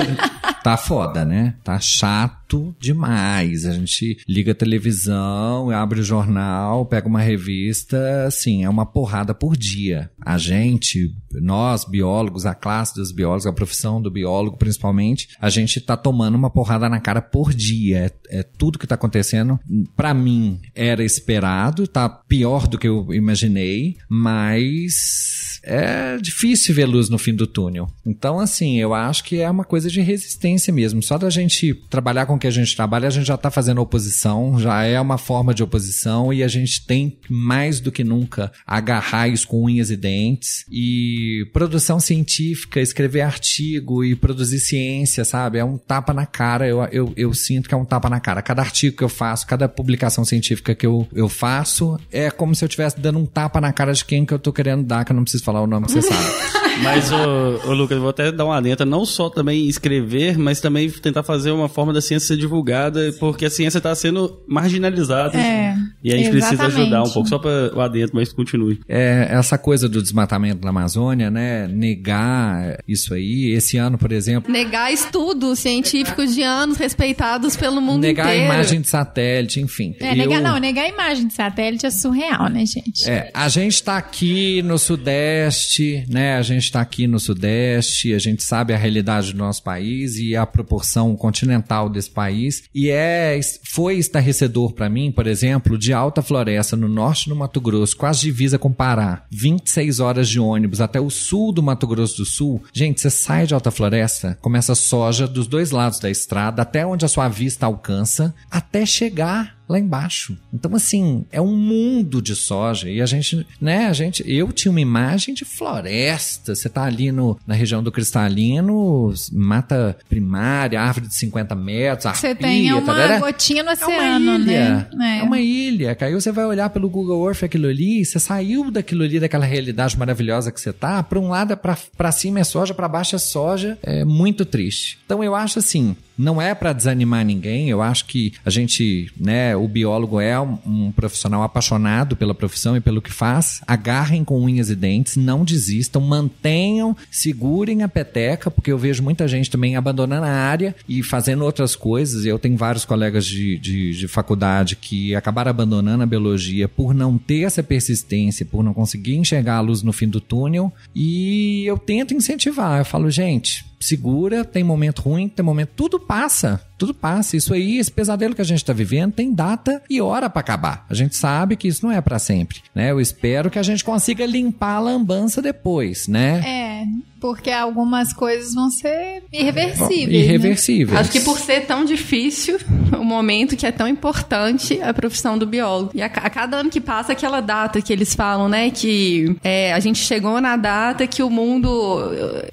tá foda, né? Tá chato demais. A gente liga a televisão televisão, abre o jornal, pega uma revista, assim, é uma porrada por dia. A gente, nós, biólogos, a classe dos biólogos, a profissão do biólogo, principalmente, a gente tá tomando uma porrada na cara por dia. É, é tudo que tá acontecendo, para mim, era esperado, tá pior do que eu imaginei, mas é difícil ver luz no fim do túnel. Então, assim, eu acho que é uma coisa de resistência mesmo. Só da gente trabalhar com o que a gente trabalha, a gente já está fazendo oposição, já é uma forma de oposição e a gente tem mais do que nunca agarrar isso com unhas e dentes. E produção científica, escrever artigo e produzir ciência, sabe? É um tapa na cara. Eu, eu, eu sinto que é um tapa na cara. Cada artigo que eu faço, cada publicação científica que eu, eu faço, é como se eu estivesse dando um tapa na cara de quem que eu estou querendo dar, que eu não preciso falar falar o nome que você sabe. Mas, o o Lucas, vou até dar uma letra, não só também escrever, mas também tentar fazer uma forma da ciência ser divulgada, porque a ciência está sendo marginalizada. É, e a gente exatamente. precisa ajudar um pouco, só para lá dentro, mas continue. É, essa coisa do desmatamento na Amazônia, né? Negar isso aí, esse ano, por exemplo. Negar estudos científicos de anos respeitados pelo mundo negar inteiro. Negar imagem de satélite, enfim. É, eu... negar, não, negar imagem de satélite é surreal, né, gente? É, a gente está aqui no Sudeste, né? A gente gente está aqui no Sudeste, a gente sabe a realidade do nosso país e a proporção continental desse país. E é, foi estarrecedor para mim, por exemplo, de Alta Floresta, no norte do Mato Grosso, quase divisa com Pará, 26 horas de ônibus até o sul do Mato Grosso do Sul. Gente, você sai de Alta Floresta, começa soja dos dois lados da estrada, até onde a sua vista alcança, até chegar lá embaixo. Então, assim, é um mundo de soja. E a gente, né, a gente, eu tinha uma imagem de floresta. Você tá ali no, na região do cristalino, mata primária, árvore de 50 metros, Você tem é uma gotinha no oceano, né? é ilha, né? É. é. uma ilha. Caiu. você vai olhar pelo Google Earth aquilo ali, você saiu daquilo ali, daquela realidade maravilhosa que você tá. para um lado, é para pra cima é soja, pra baixo é soja. É muito triste. Então, eu acho assim, não é para desanimar ninguém. Eu acho que a gente, né, o biólogo é um, profissional apaixonado pela profissão e pelo que faz. Agarrem com unhas e dentes, não desistam, mantenham, segurem a peteca, porque eu vejo muita gente também abandonando a área e fazendo outras coisas. Eu tenho vários colegas de, de, de faculdade que acabaram abandonando a biologia por não ter essa persistência, por não conseguir enxergar a luz no fim do túnel. E eu tento incentivar. Eu falo, gente, segura, tem momento ruim, tem momento. Tudo passa. Tudo passa. Isso aí, esse pesadelo que a gente está vivendo, tem data e hora para acabar. A gente sabe que isso não é para sempre, né? Eu espero que a gente consiga limpar a lambança depois, né? É. Porque algumas coisas vão ser irreversíveis. É, irreversíveis. Né? Acho que por ser tão difícil, o momento que é tão importante a profissão do biólogo. E a, a cada ano que passa, aquela data que eles falam, né? Que é, a gente chegou na data que o mundo.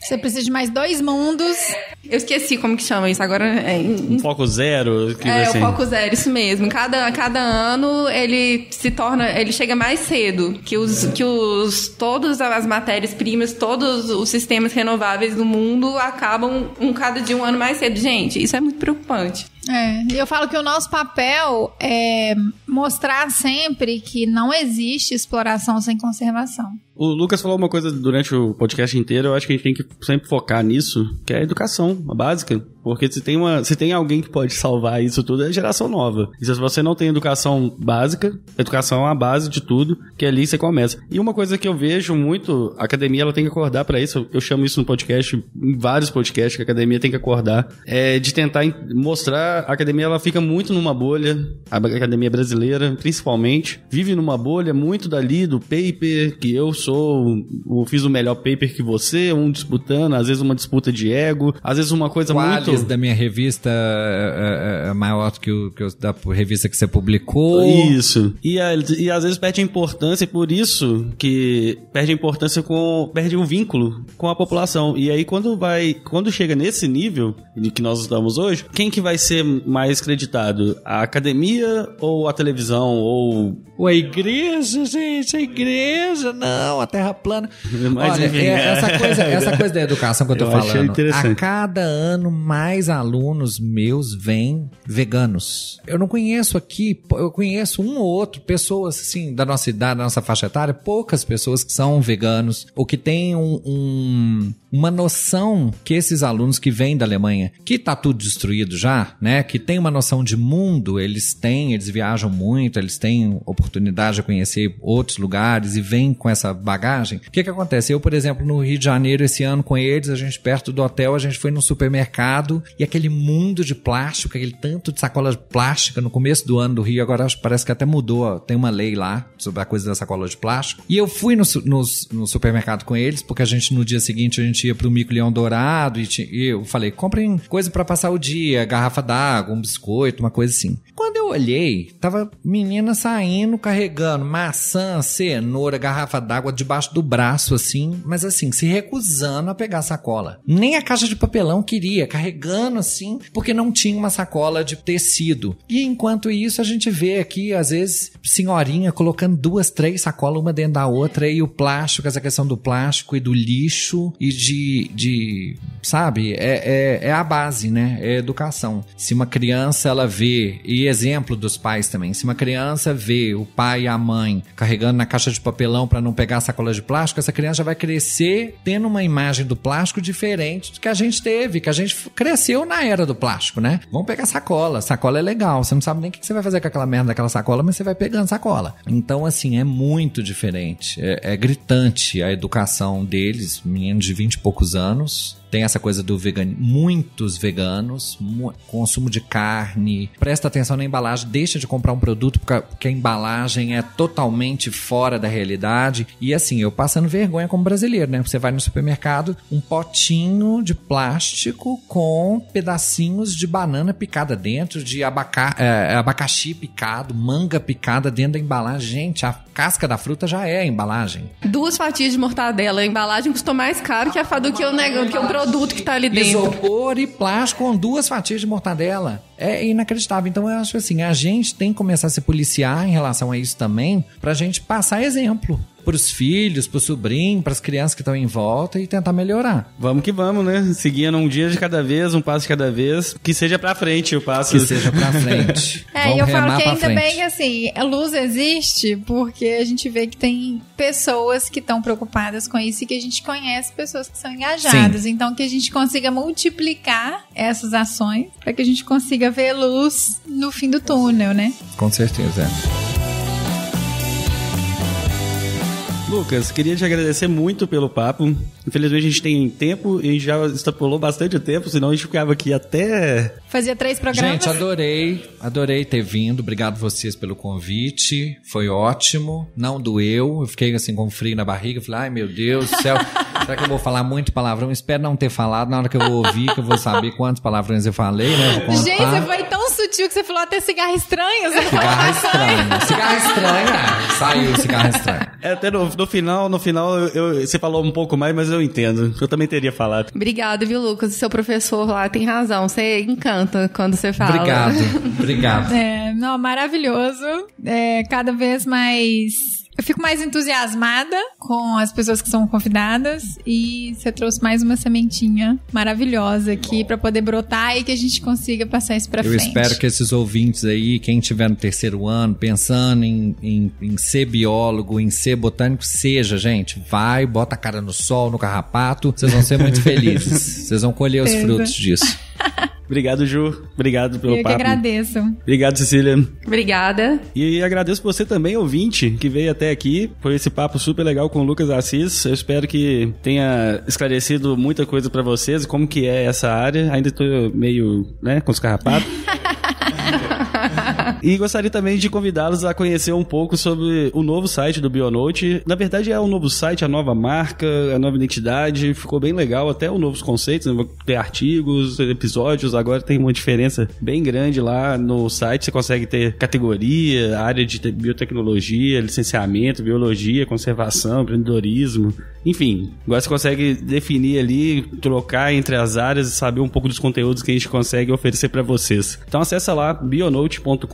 Você precisa de mais dois mundos eu esqueci como que chama isso, agora é... Um foco zero? Que é, assim... o foco zero, isso mesmo. Cada, cada ano ele se torna, ele chega mais cedo que os, que os, todas as matérias-primas, todos os sistemas renováveis do mundo acabam um cada de um ano mais cedo. Gente, isso é muito preocupante. É, eu falo que o nosso papel é mostrar sempre que não existe exploração sem conservação. O Lucas falou uma coisa durante o podcast inteiro, eu acho que a gente tem que sempre focar nisso, que é a educação, a básica. Porque se tem, uma, se tem alguém que pode salvar isso tudo, é a geração nova. E se você não tem educação básica, educação é a base de tudo, que ali você começa. E uma coisa que eu vejo muito, a academia ela tem que acordar para isso, eu chamo isso no podcast, em vários podcasts que a academia tem que acordar, é de tentar mostrar, a academia ela fica muito numa bolha, a academia brasileira brasileira, principalmente, vive numa bolha muito dali do paper, que eu sou, eu fiz o melhor paper que você, um disputando, às vezes uma disputa de ego, às vezes uma coisa Qualis muito... da minha revista é, é, é, é maior do que, o, que o, da revista que você publicou. Isso. E, e às vezes perde a importância, por isso que perde a importância com... perde o um vínculo com a população. E aí quando vai... quando chega nesse nível que nós estamos hoje, quem que vai ser mais creditado? A academia ou a televisão? televisão, ou, ou a igreja, gente, a igreja, não, a terra plana. Mas, Olha, enfim, é, essa, coisa, essa coisa da educação que eu tô eu falando. A cada ano, mais alunos meus vêm veganos. Eu não conheço aqui, eu conheço um ou outro, pessoas assim, da nossa idade, da nossa faixa etária, poucas pessoas que são veganos, ou que têm um, um, uma noção que esses alunos que vêm da Alemanha, que tá tudo destruído já, né? Que tem uma noção de mundo, eles têm, eles viajam muito, eles têm oportunidade de conhecer outros lugares e vêm com essa bagagem. O que, que acontece? Eu, por exemplo, no Rio de Janeiro esse ano com eles, a gente perto do hotel, a gente foi no supermercado e aquele mundo de plástico, aquele tanto de sacola de plástica no começo do ano do Rio, agora parece que até mudou, tem uma lei lá sobre a coisa da sacola de plástico. E eu fui no, no, no supermercado com eles, porque a gente no dia seguinte a gente ia pro Mico Leão Dourado e, tinha, e eu falei, comprem coisa para passar o dia, garrafa d'água, um biscoito, uma coisa assim. Quando olhei, tava menina saindo, carregando maçã, cenoura, garrafa d'água debaixo do braço, assim, mas assim, se recusando a pegar a sacola. Nem a caixa de papelão queria, carregando assim, porque não tinha uma sacola de tecido. E enquanto isso, a gente vê aqui, às vezes, senhorinha colocando duas, três sacolas, uma dentro da outra, e o plástico, essa questão do plástico e do lixo e de. de sabe? É, é, é a base, né? É educação. Se uma criança ela vê, e exemplo, exemplo dos pais também. Se uma criança vê o pai e a mãe carregando na caixa de papelão para não pegar a sacola de plástico, essa criança já vai crescer tendo uma imagem do plástico diferente do que a gente teve, que a gente cresceu na era do plástico, né? Vamos pegar sacola. Sacola é legal. Você não sabe nem o que você vai fazer com aquela merda daquela sacola, mas você vai pegando sacola. Então, assim, é muito diferente. É, é gritante a educação deles, meninos de 20 e poucos anos, tem essa coisa do vegano, muitos veganos, mu consumo de carne, presta atenção na embalagem, deixa de comprar um produto porque a embalagem é totalmente fora da realidade. E assim, eu passando vergonha como brasileiro, né? Você vai no supermercado, um potinho de plástico com pedacinhos de banana picada dentro, de abaca é, abacaxi picado, manga picada dentro da embalagem. Gente, a casca da fruta já é a embalagem. Duas fatias de mortadela, a embalagem custou mais caro que a do que o, neg... que o produto que está ali dentro. Isopor e plástico com duas fatias de mortadela. É inacreditável. Então eu acho assim, a gente tem que começar a se policiar em relação a isso também, pra gente passar exemplo para os filhos, para o sobrinho, para as crianças que estão em volta e tentar melhorar. Vamos que vamos, né? Seguindo um dia de cada vez, um passo de cada vez, que seja para frente o passo. Que seja para frente. é, e eu falo que ainda bem que assim, a luz existe porque a gente vê que tem pessoas que estão preocupadas com isso e que a gente conhece pessoas que são engajadas. Sim. Então que a gente consiga multiplicar essas ações para que a gente consiga ver luz no fim do túnel, né? Com certeza. É. Lucas, queria te agradecer muito pelo papo. Infelizmente a gente tem tempo e já extrapolou bastante o tempo, senão a gente ficava aqui até. Fazia três programas. Gente, adorei, adorei ter vindo. Obrigado vocês pelo convite. Foi ótimo. Não doeu. Eu fiquei assim com frio na barriga. Falei, ai meu Deus do céu, será que eu vou falar muito palavrão? Espero não ter falado. Na hora que eu vou ouvir, que eu vou saber quantos palavrões eu falei, né? gente, você foi tão sutil que você falou até cigarro estranho. Você cigarro estranho. cigarro estranho. É. Saiu cigarro estranho. É, até no, no, final, no final, eu, eu, você falou um pouco mais, mas eu entendo. Eu também teria falado. Obrigado, viu, Lucas? O seu professor lá tem razão. Você encanta quando você fala. Obrigado. Obrigado. é, não, maravilhoso. É, cada vez mais eu fico mais entusiasmada com as pessoas que são convidadas e você trouxe mais uma sementinha maravilhosa aqui para poder brotar e que a gente consiga passar isso para frente. Eu espero que esses ouvintes aí, quem tiver no terceiro ano, pensando em, em, em ser biólogo, em ser botânico, seja, gente, vai, bota a cara no sol, no carrapato, vocês vão ser muito felizes. Vocês vão colher os frutos disso. Obrigado, Ju. Obrigado pelo Eu papo. Eu que agradeço. Obrigado, Cecília. Obrigada. E agradeço você também, ouvinte, que veio até aqui por esse papo super legal com o Lucas Assis. Eu espero que tenha esclarecido muita coisa para vocês, como que é essa área. Ainda tô meio, né, com os carrapatos. e gostaria também de convidá-los a conhecer um pouco sobre o novo site do Bionote. Na verdade, é um novo site, a nova marca, a nova identidade. Ficou bem legal, até os novos conceitos. Né? Tem artigos, episódios. Agora tem uma diferença bem grande lá no site. Você consegue ter categoria, área de biotecnologia, licenciamento, biologia, conservação, empreendedorismo. Enfim, agora você consegue definir ali, trocar entre as áreas e saber um pouco dos conteúdos que a gente consegue oferecer para vocês. Então acessa lá bionote.com.br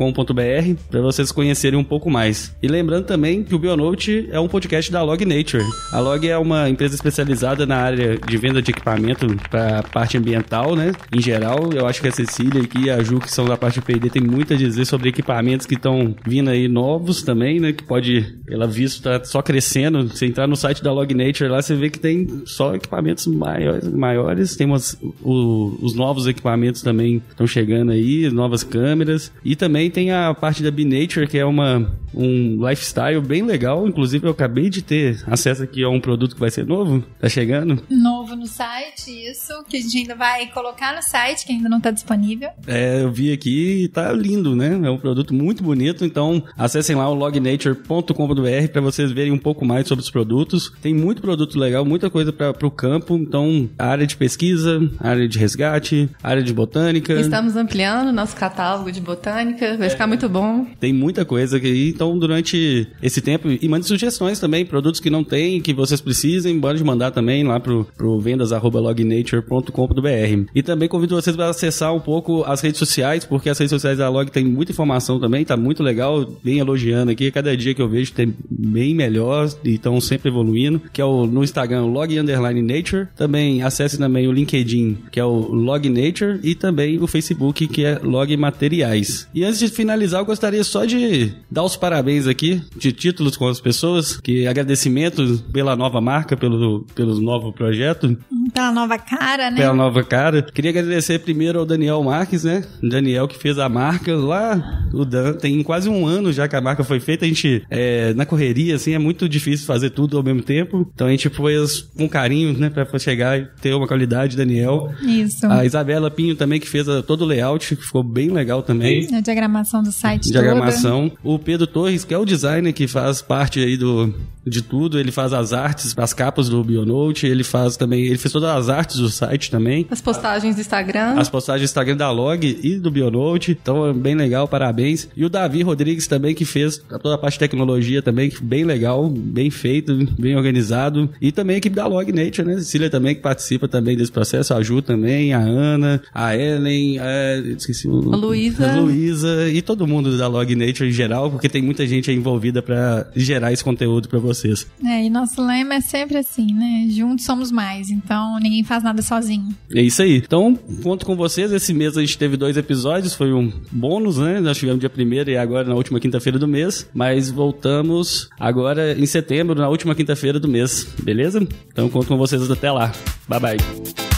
para vocês conhecerem um pouco mais. E lembrando também que o Bionote é um podcast da Log Nature. A Log é uma empresa especializada na área de venda de equipamento para parte ambiental, né? Em geral, eu acho que a Cecília e a Ju, que são da parte de PD, tem muito a dizer sobre equipamentos que estão vindo aí novos também, né? Que pode, ela visto, tá só crescendo. Se entrar no site da Log Nature lá, você vê que tem só equipamentos maiores, maiores. tem umas, o, os novos equipamentos também estão chegando aí, novas câmeras câmeras. E também tem a parte da Binature, que é uma, um lifestyle bem legal. Inclusive, eu acabei de ter acesso aqui a um produto que vai ser novo. Tá chegando? Novo no site, isso. Que a gente ainda vai colocar no site, que ainda não tá disponível. É, eu vi aqui e tá lindo, né? É um produto muito bonito. Então, acessem lá o lognature.com.br para vocês verem um pouco mais sobre os produtos. Tem muito produto legal, muita coisa para o campo. Então, área de pesquisa, área de resgate, área de botânica. Estamos ampliando nosso catálogo algo de botânica, vai é. ficar muito bom. Tem muita coisa aqui, então durante esse tempo, e mande sugestões também, produtos que não tem, que vocês precisem, pode mandar também lá pro, pro vendas.lognature.com.br. E também convido vocês para acessar um pouco as redes sociais, porque as redes sociais da Log tem muita informação também, tá muito legal, bem elogiando aqui, cada dia que eu vejo tem bem melhor e estão sempre evoluindo, que é o no Instagram Log Underline Nature, também acesse também o LinkedIn, que é o Log Nature e também o Facebook, que é Log materiais. E antes de finalizar, eu gostaria só de dar os parabéns aqui, de títulos com as pessoas, que agradecimento pela nova marca, pelo, pelo novo projeto. Pela nova cara, né? Pela nova cara. Queria agradecer primeiro ao Daniel Marques, né? Daniel que fez a marca lá. O Dan tem quase um ano já que a marca foi feita. A gente, é, na correria, assim, é muito difícil fazer tudo ao mesmo tempo. Então a gente pôs com carinho, né? Pra chegar e ter uma qualidade, Daniel. Isso. A Isabela Pinho também que fez a, todo o layout, que ficou bem legal também. A diagramação do site Diagramação. Toda. O Pedro Torres, que é o designer que faz parte aí do, de tudo. Ele faz as artes, as capas do Bionote. Ele faz também... Ele fez todas as artes do site também. As postagens do Instagram. As postagens do Instagram da Log e do Bionote. Então, é bem legal, parabéns. E o Davi Rodrigues também, que fez toda a parte de tecnologia também, bem legal, bem feito, bem organizado. E também a equipe da Log Nature, né? Cecília também, que participa também desse processo, a Ju também, a Ana, a Ellen, a... esqueci o... A Luísa. A Luísa e todo mundo da Log Nature em geral, porque tem muita gente envolvida para gerar esse conteúdo para vocês. É, e nosso lema é sempre assim, né? Juntos somos mais. Então, então ninguém faz nada sozinho. É isso aí. Então, conto com vocês. Esse mês a gente teve dois episódios, foi um bônus, né? Nós tivemos dia primeiro e agora na última quinta-feira do mês. Mas voltamos agora em setembro, na última quinta-feira do mês, beleza? Então conto com vocês até lá. Bye bye.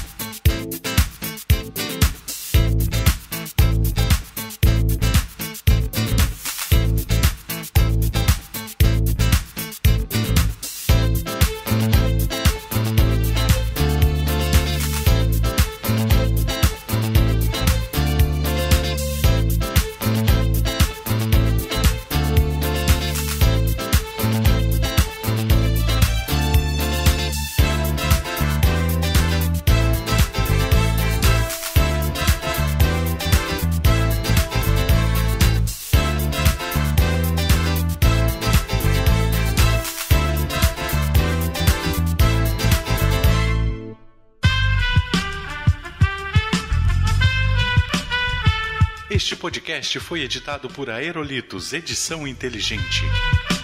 Este foi editado por Aerolitos Edição Inteligente.